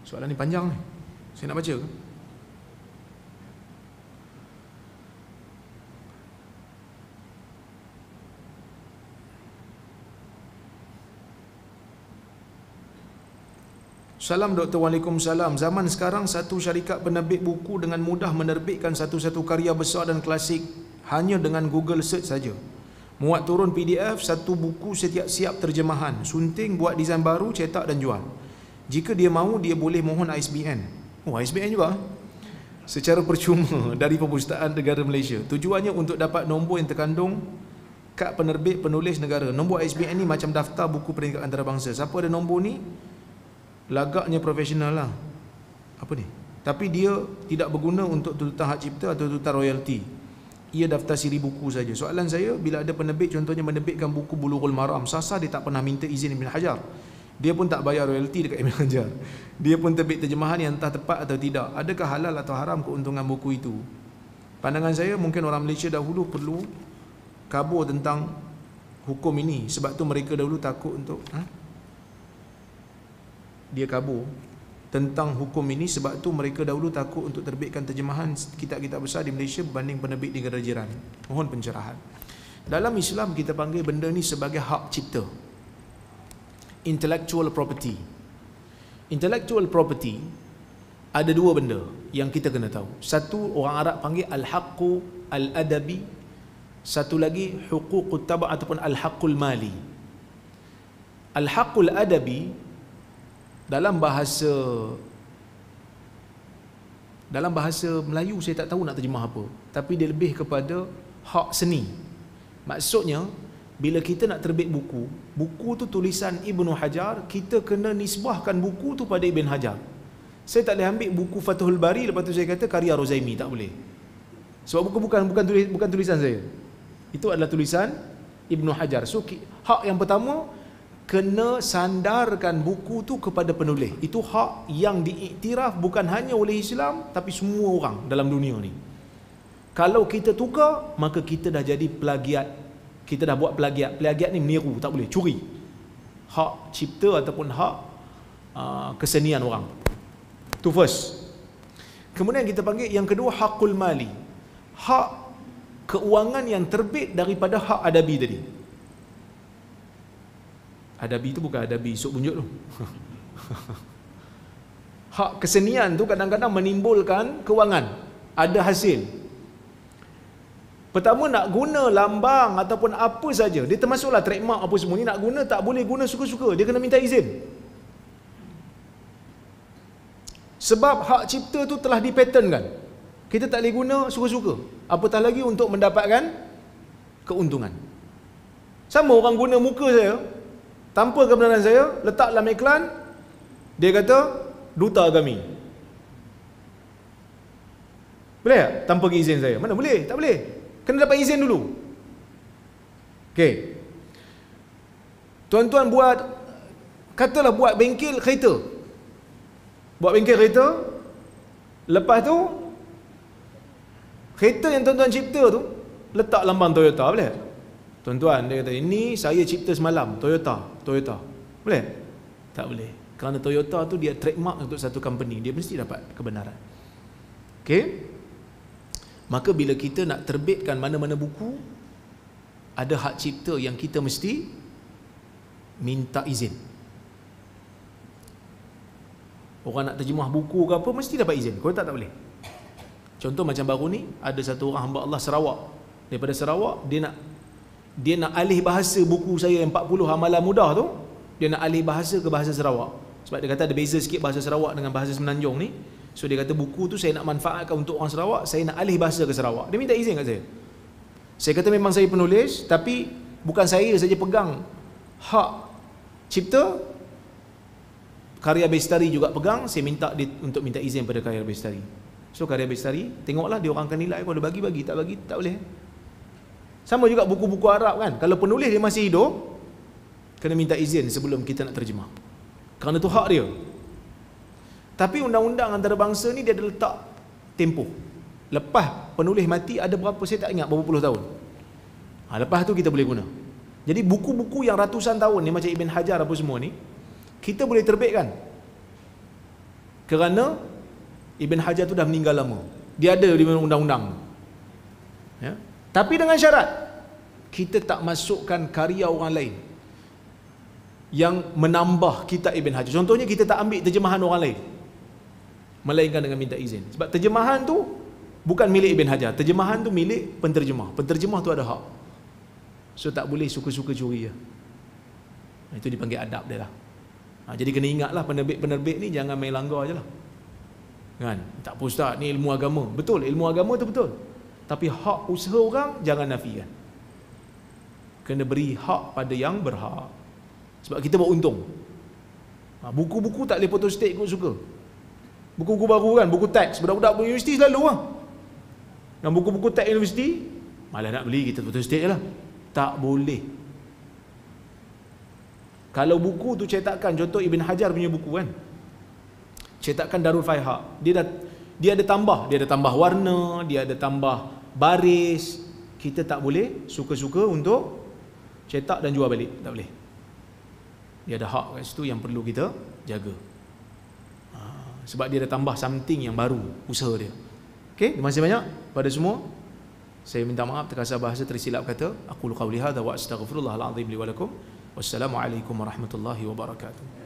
soalan ni panjang ni saya nak baca ke? Salam Dr. Waalaikumsalam. Zaman sekarang satu syarikat penerbit buku dengan mudah menerbitkan satu-satu karya besar dan klasik hanya dengan Google search saja. Muat turun PDF, satu buku setiap siap terjemahan. Sunting, buat desain baru, cetak dan jual. Jika dia mahu, dia boleh mohon ISBN. Oh, ISBN juga. Secara percuma dari Perpustakaan Negara Malaysia. Tujuannya untuk dapat nombor yang terkandung kad penerbit penulis negara. Nombor ISBN ni macam daftar buku peringkat antarabangsa. Siapa ada nombor ni, lagaknya profesional lah apa ni tapi dia tidak berguna untuk tuntutan hak cipta atau tuntutan royalti ia daftar siri buku saja soalan saya bila ada penerbit contohnya menerbitkan buku bulughul maram sasa dia tak pernah minta izin Ibn Hajar dia pun tak bayar royalti dekat Ibn Hajar dia pun terbit terjemahan yang entah tepat atau tidak adakah halal atau haram keuntungan buku itu pandangan saya mungkin orang Malaysia dahulu perlu kabur tentang hukum ini sebab tu mereka dahulu takut untuk ha? dia kabur tentang hukum ini sebab tu mereka dahulu takut untuk terbitkan terjemahan kitab-kitab besar di Malaysia berbanding penerbit di negara jiran. Mohon pencerahan. Dalam Islam kita panggil benda ni sebagai hak cipta. Intellectual property. Intellectual property ada dua benda yang kita kena tahu. Satu orang Arab panggil al-haqqu al-adabi. Satu lagi hukuqut taba ataupun al-haqqul mali. Al-haqqul adabi dalam bahasa dalam bahasa Melayu saya tak tahu nak terjemah apa tapi dia lebih kepada hak seni maksudnya bila kita nak terbit buku buku tu tulisan Ibnu Hajar kita kena nisbahkan buku tu pada Ibn Hajar saya tak boleh ambil buku Fathul Bari lepas tu saya kata karya Rozaimi tak boleh sebab buku bukan bukan tulis bukan tulisan saya itu adalah tulisan Ibnu Hajar so hak yang pertama kena sandarkan buku tu kepada penulis. Itu hak yang diiktiraf bukan hanya oleh Islam tapi semua orang dalam dunia ni. Kalau kita tukar, maka kita dah jadi plagiat. Kita dah buat plagiat. Plagiat ni meniru, tak boleh. Curi. Hak cipta ataupun hak uh, kesenian orang. Itu first. Kemudian kita panggil yang kedua, hakul mali. Hak keuangan yang terbit daripada hak adabi tadi. Adabi tu bukan adabi sok bunyut tu. Hak kesenian tu kadang-kadang menimbulkan kewangan. Ada hasil. Pertama nak guna lambang ataupun apa saja. Dia termasuklah trademark apa semua ni. Nak guna tak boleh guna suka-suka. Dia kena minta izin. Sebab hak cipta tu telah dipatenkan, Kita tak boleh guna suka-suka. Apatah lagi untuk mendapatkan keuntungan. Sama orang guna muka saya tanpa kebenaran saya letak dalam iklan dia kata duta kami boleh tak tanpa izin saya mana boleh tak boleh kena dapat izin dulu okey tuan-tuan buat katalah buat bengkel kereta buat bengkel kereta lepas tu kereta yang tuan-tuan cipta tu letak lambang Toyota boleh tak Tuan-tuan, dia kata, ini saya cipta semalam, Toyota. Toyota. Boleh? Tak boleh. Kerana Toyota tu dia trademark untuk satu company. Dia mesti dapat kebenaran. okey Maka bila kita nak terbitkan mana-mana buku, ada hak cipta yang kita mesti minta izin. Orang nak terjemah buku ke apa, mesti dapat izin. Kalau tak, tak boleh. Contoh macam baru ni, ada satu orang hamba Allah Sarawak. Daripada Sarawak, dia nak dia nak alih bahasa buku saya yang 40 amalan mudah tu dia nak alih bahasa ke bahasa Sarawak sebab dia kata ada beza sikit bahasa Sarawak dengan bahasa Semenanjung ni so dia kata buku tu saya nak manfaatkan untuk orang Sarawak saya nak alih bahasa ke Sarawak dia minta izin kat saya saya kata memang saya penulis tapi bukan saya saja pegang hak cipta karya bestari juga pegang saya minta dia untuk minta izin pada karya bestari so karya bestari tengoklah dia orang akan nilai kalau bagi bagi tak bagi tak boleh sama juga buku-buku Arab kan. Kalau penulis dia masih hidup, kena minta izin sebelum kita nak terjemah. Kerana tu hak dia. Tapi undang-undang antarabangsa ni dia ada letak tempoh. Lepas penulis mati ada berapa saya tak ingat berapa puluh tahun. Ha, lepas tu kita boleh guna. Jadi buku-buku yang ratusan tahun ni macam Ibn Hajar apa semua ni kita boleh terbitkan. Kerana Ibn Hajar tu dah meninggal lama. Dia ada di undang-undang. Ya. Tapi dengan syarat kita tak masukkan karya orang lain yang menambah kitab Ibn Hajar. Contohnya kita tak ambil terjemahan orang lain. Melainkan dengan minta izin. Sebab terjemahan tu bukan milik Ibn Hajar. Terjemahan tu milik penterjemah. Penterjemah tu ada hak. So tak boleh suka-suka curi ya. Itu dipanggil adab dia lah. Ha, jadi kena ingatlah penerbit-penerbit ni jangan main langgar je lah. Kan? Tak apa ustaz, ni ilmu agama. Betul, ilmu agama tu betul. Tapi hak usaha orang jangan nafikan. Kena beri hak pada yang berhak. Sebab kita buat untung. Ha, buku-buku tak boleh potong steak ikut suka. Buku-buku baru kan, buku teks. Budak-budak universiti selalu lah. Yang buku-buku teks universiti, malah nak beli kita potong steak lah. Tak boleh. Kalau buku tu cetakan, contoh Ibn Hajar punya buku kan. Cetakan Darul Faihak. Dia dah dia ada tambah, dia ada tambah warna, dia ada tambah baris kita tak boleh suka-suka untuk cetak dan jual balik tak boleh dia ada hak kat situ yang perlu kita jaga ha, sebab dia dah tambah something yang baru usaha dia ok terima kasih banyak pada semua saya minta maaf terkasar bahasa tersilap kata aku lukau lihada wa astaghfirullahaladzim liwalakum wassalamualaikum warahmatullahi wabarakatuh